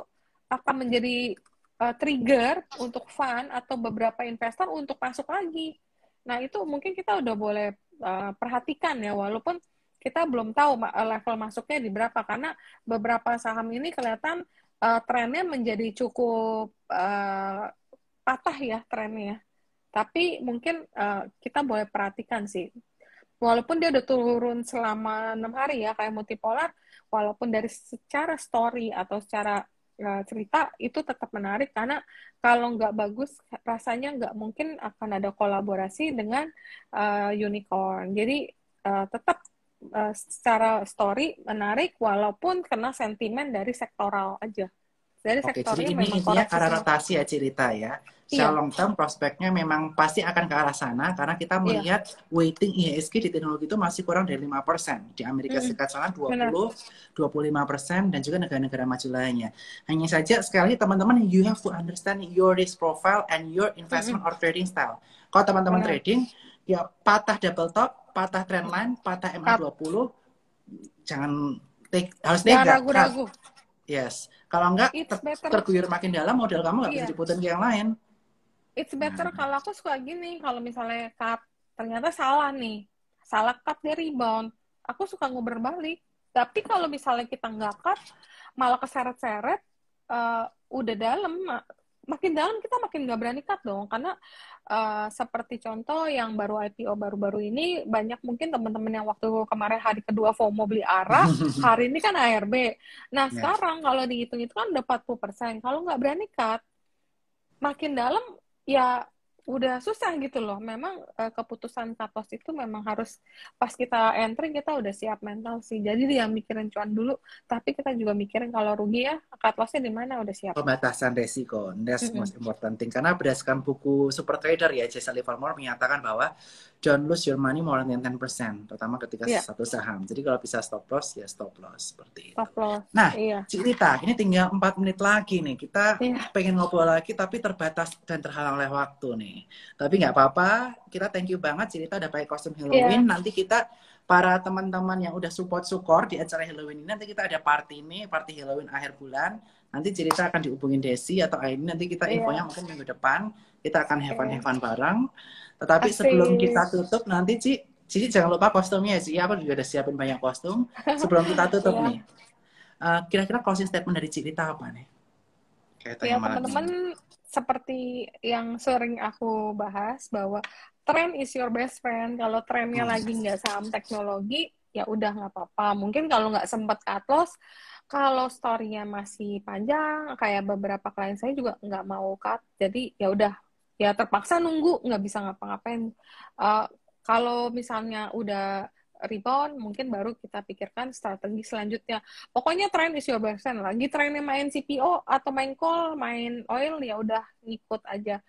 B: akan menjadi uh, trigger untuk fund atau beberapa investor untuk masuk lagi Nah, itu mungkin kita udah boleh uh, perhatikan ya, walaupun kita belum tahu eh, level masuknya di berapa, karena beberapa saham ini kelihatan uh, trennya menjadi cukup uh, patah ya trennya. Ya. Tapi mungkin uh, kita boleh perhatikan sih. Walaupun dia udah turun selama enam hari ya, kayak multipolar, walaupun dari secara story atau secara Ya, cerita itu tetap menarik karena kalau nggak bagus rasanya nggak mungkin akan ada kolaborasi dengan uh, unicorn. Jadi uh, tetap uh, secara story menarik walaupun kena sentimen dari sektoral aja. Dari Oke, jadi ini intinya arah rotasi ya
A: cerita ya. Iya. long term prospeknya memang pasti akan ke arah sana karena kita iya. melihat iya. weighting IHSG e di teknologi itu masih kurang dari 5%. Di Amerika mm -hmm. Serikat sana 20, 25% dan juga negara-negara maju lainnya. Hanya saja sekali lagi teman-teman you have to understand your risk profile and your investment or trading style. Kalau teman-teman trading ya patah double top, patah trendline, patah MA20 jangan take, harus take jangan ragu-ragu. Yes. Kalau enggak ter terguyur makin dalam modal kamu nggak yeah. bisa diputin iya. ke yang lain.
B: It's better nah. kalau aku suka gini, kalau misalnya cut ternyata salah nih. Salah cut dia rebound. Aku suka nguber balik. Tapi kalau misalnya kita nggak cut, malah keseret-seret, uh, udah dalam, makin dalam kita makin nggak berani cut dong. Karena Uh, seperti contoh yang baru IPO baru-baru ini banyak mungkin teman-teman yang waktu kemarin hari kedua FOMO beli ARA, hari ini kan ARB. Nah, yes. Iya. sekarang kalau dihitung itu kan udah 40%. Kalau nggak berani cut, makin dalam ya udah susah gitu loh. Memang uh, keputusan kapos itu memang harus pas kita entry kita udah siap mental sih. Jadi dia mikirin cuan dulu, tapi kita juga mikirin kalau rugi ya cut lossnya di mana udah siap.
A: Pembatasan resiko, that's mm -hmm. most important thing. Karena berdasarkan buku Super Trader ya, Jesse Livermore menyatakan bahwa don't lose your money more than 10%, terutama ketika yeah. satu saham. Jadi kalau bisa stop loss, ya stop loss seperti
B: stop itu. Loss. Nah, yeah.
A: cerita ini tinggal 4 menit lagi nih. Kita yeah. pengen ngobrol lagi tapi terbatas dan terhalang oleh waktu nih. Tapi nggak apa-apa, kita thank you banget cerita udah pakai kostum Halloween. Yeah. Nanti kita para teman-teman yang udah support sukor di acara Halloween ini nanti kita ada party nih, party Halloween akhir bulan. Nanti cerita akan dihubungin Desi atau Aini nanti kita iya. infonya yeah. mungkin minggu depan kita akan have fun barang. have fun bareng. Tetapi Asik. sebelum kita tutup nanti Ci, Cici jangan lupa kostumnya sih. Ya, Ci. Aku juga udah siapin banyak kostum. Sebelum kita tutup yeah. nih. Uh, kira-kira closing statement dari Cici Rita apa nih? Kayak ya, teman-teman
B: seperti yang sering aku bahas bahwa trend is your best friend. Kalau trennya hmm. lagi nggak saham teknologi, ya udah nggak apa-apa. Mungkin kalau nggak sempat cut loss, kalau story-nya masih panjang, kayak beberapa klien saya juga nggak mau cut. Jadi ya udah ya terpaksa nunggu nggak bisa ngapa-ngapain uh, kalau misalnya udah rebound mungkin baru kita pikirkan strategi selanjutnya pokoknya tren is your best friend lagi trennya main CPO atau main call main oil ya udah ngikut aja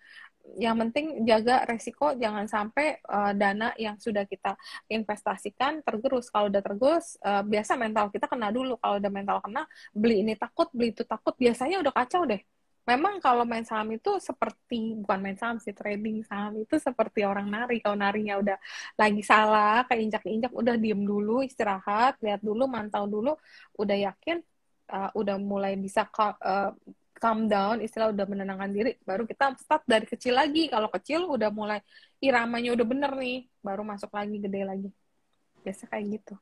B: yang penting jaga resiko jangan sampai uh, dana yang sudah kita investasikan tergerus kalau udah tergerus uh, biasa mental kita kena dulu kalau udah mental kena beli ini takut beli itu takut biasanya udah kacau deh memang kalau main saham itu seperti bukan main saham sih trading saham itu seperti orang nari kalau narinya udah lagi salah kayak injak injak udah diem dulu istirahat lihat dulu mantau dulu udah yakin uh, udah mulai bisa uh, calm down istilah udah menenangkan diri baru kita start dari kecil lagi kalau kecil udah mulai iramanya udah bener nih baru masuk lagi gede lagi biasa kayak gitu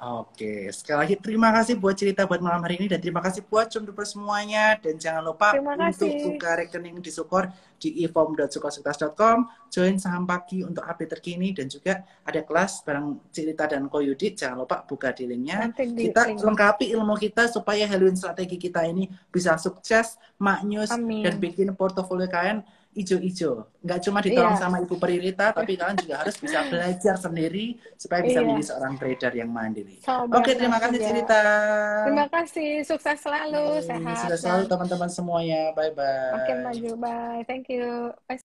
A: Oke, sekali lagi terima kasih buat cerita buat malam hari ini dan terima kasih buat cumduper semuanya dan jangan lupa untuk buka rekening di Sukor di eform.sukorsukses.com join saham pagi untuk update terkini dan juga ada kelas barang cerita dan koyudi jangan lupa buka di linknya di kita link. lengkapi ilmu kita supaya Halloween strategi kita ini bisa sukses maknyus dan bikin portofolio kalian ijo-ijo. Nggak cuma iya. ditolong yeah. sama Ibu Peririta, tapi eh. kalian juga harus bisa belajar sendiri supaya bisa yeah. menjadi seorang trader yang mandiri.
B: Oke, Oke, terima kasih ya. cerita. Terima kasih, sukses selalu, Hai, sehat.
A: Sukses selalu teman-teman semuanya. Bye-bye. Oke, maju.
B: Bye. Thank you. Bye.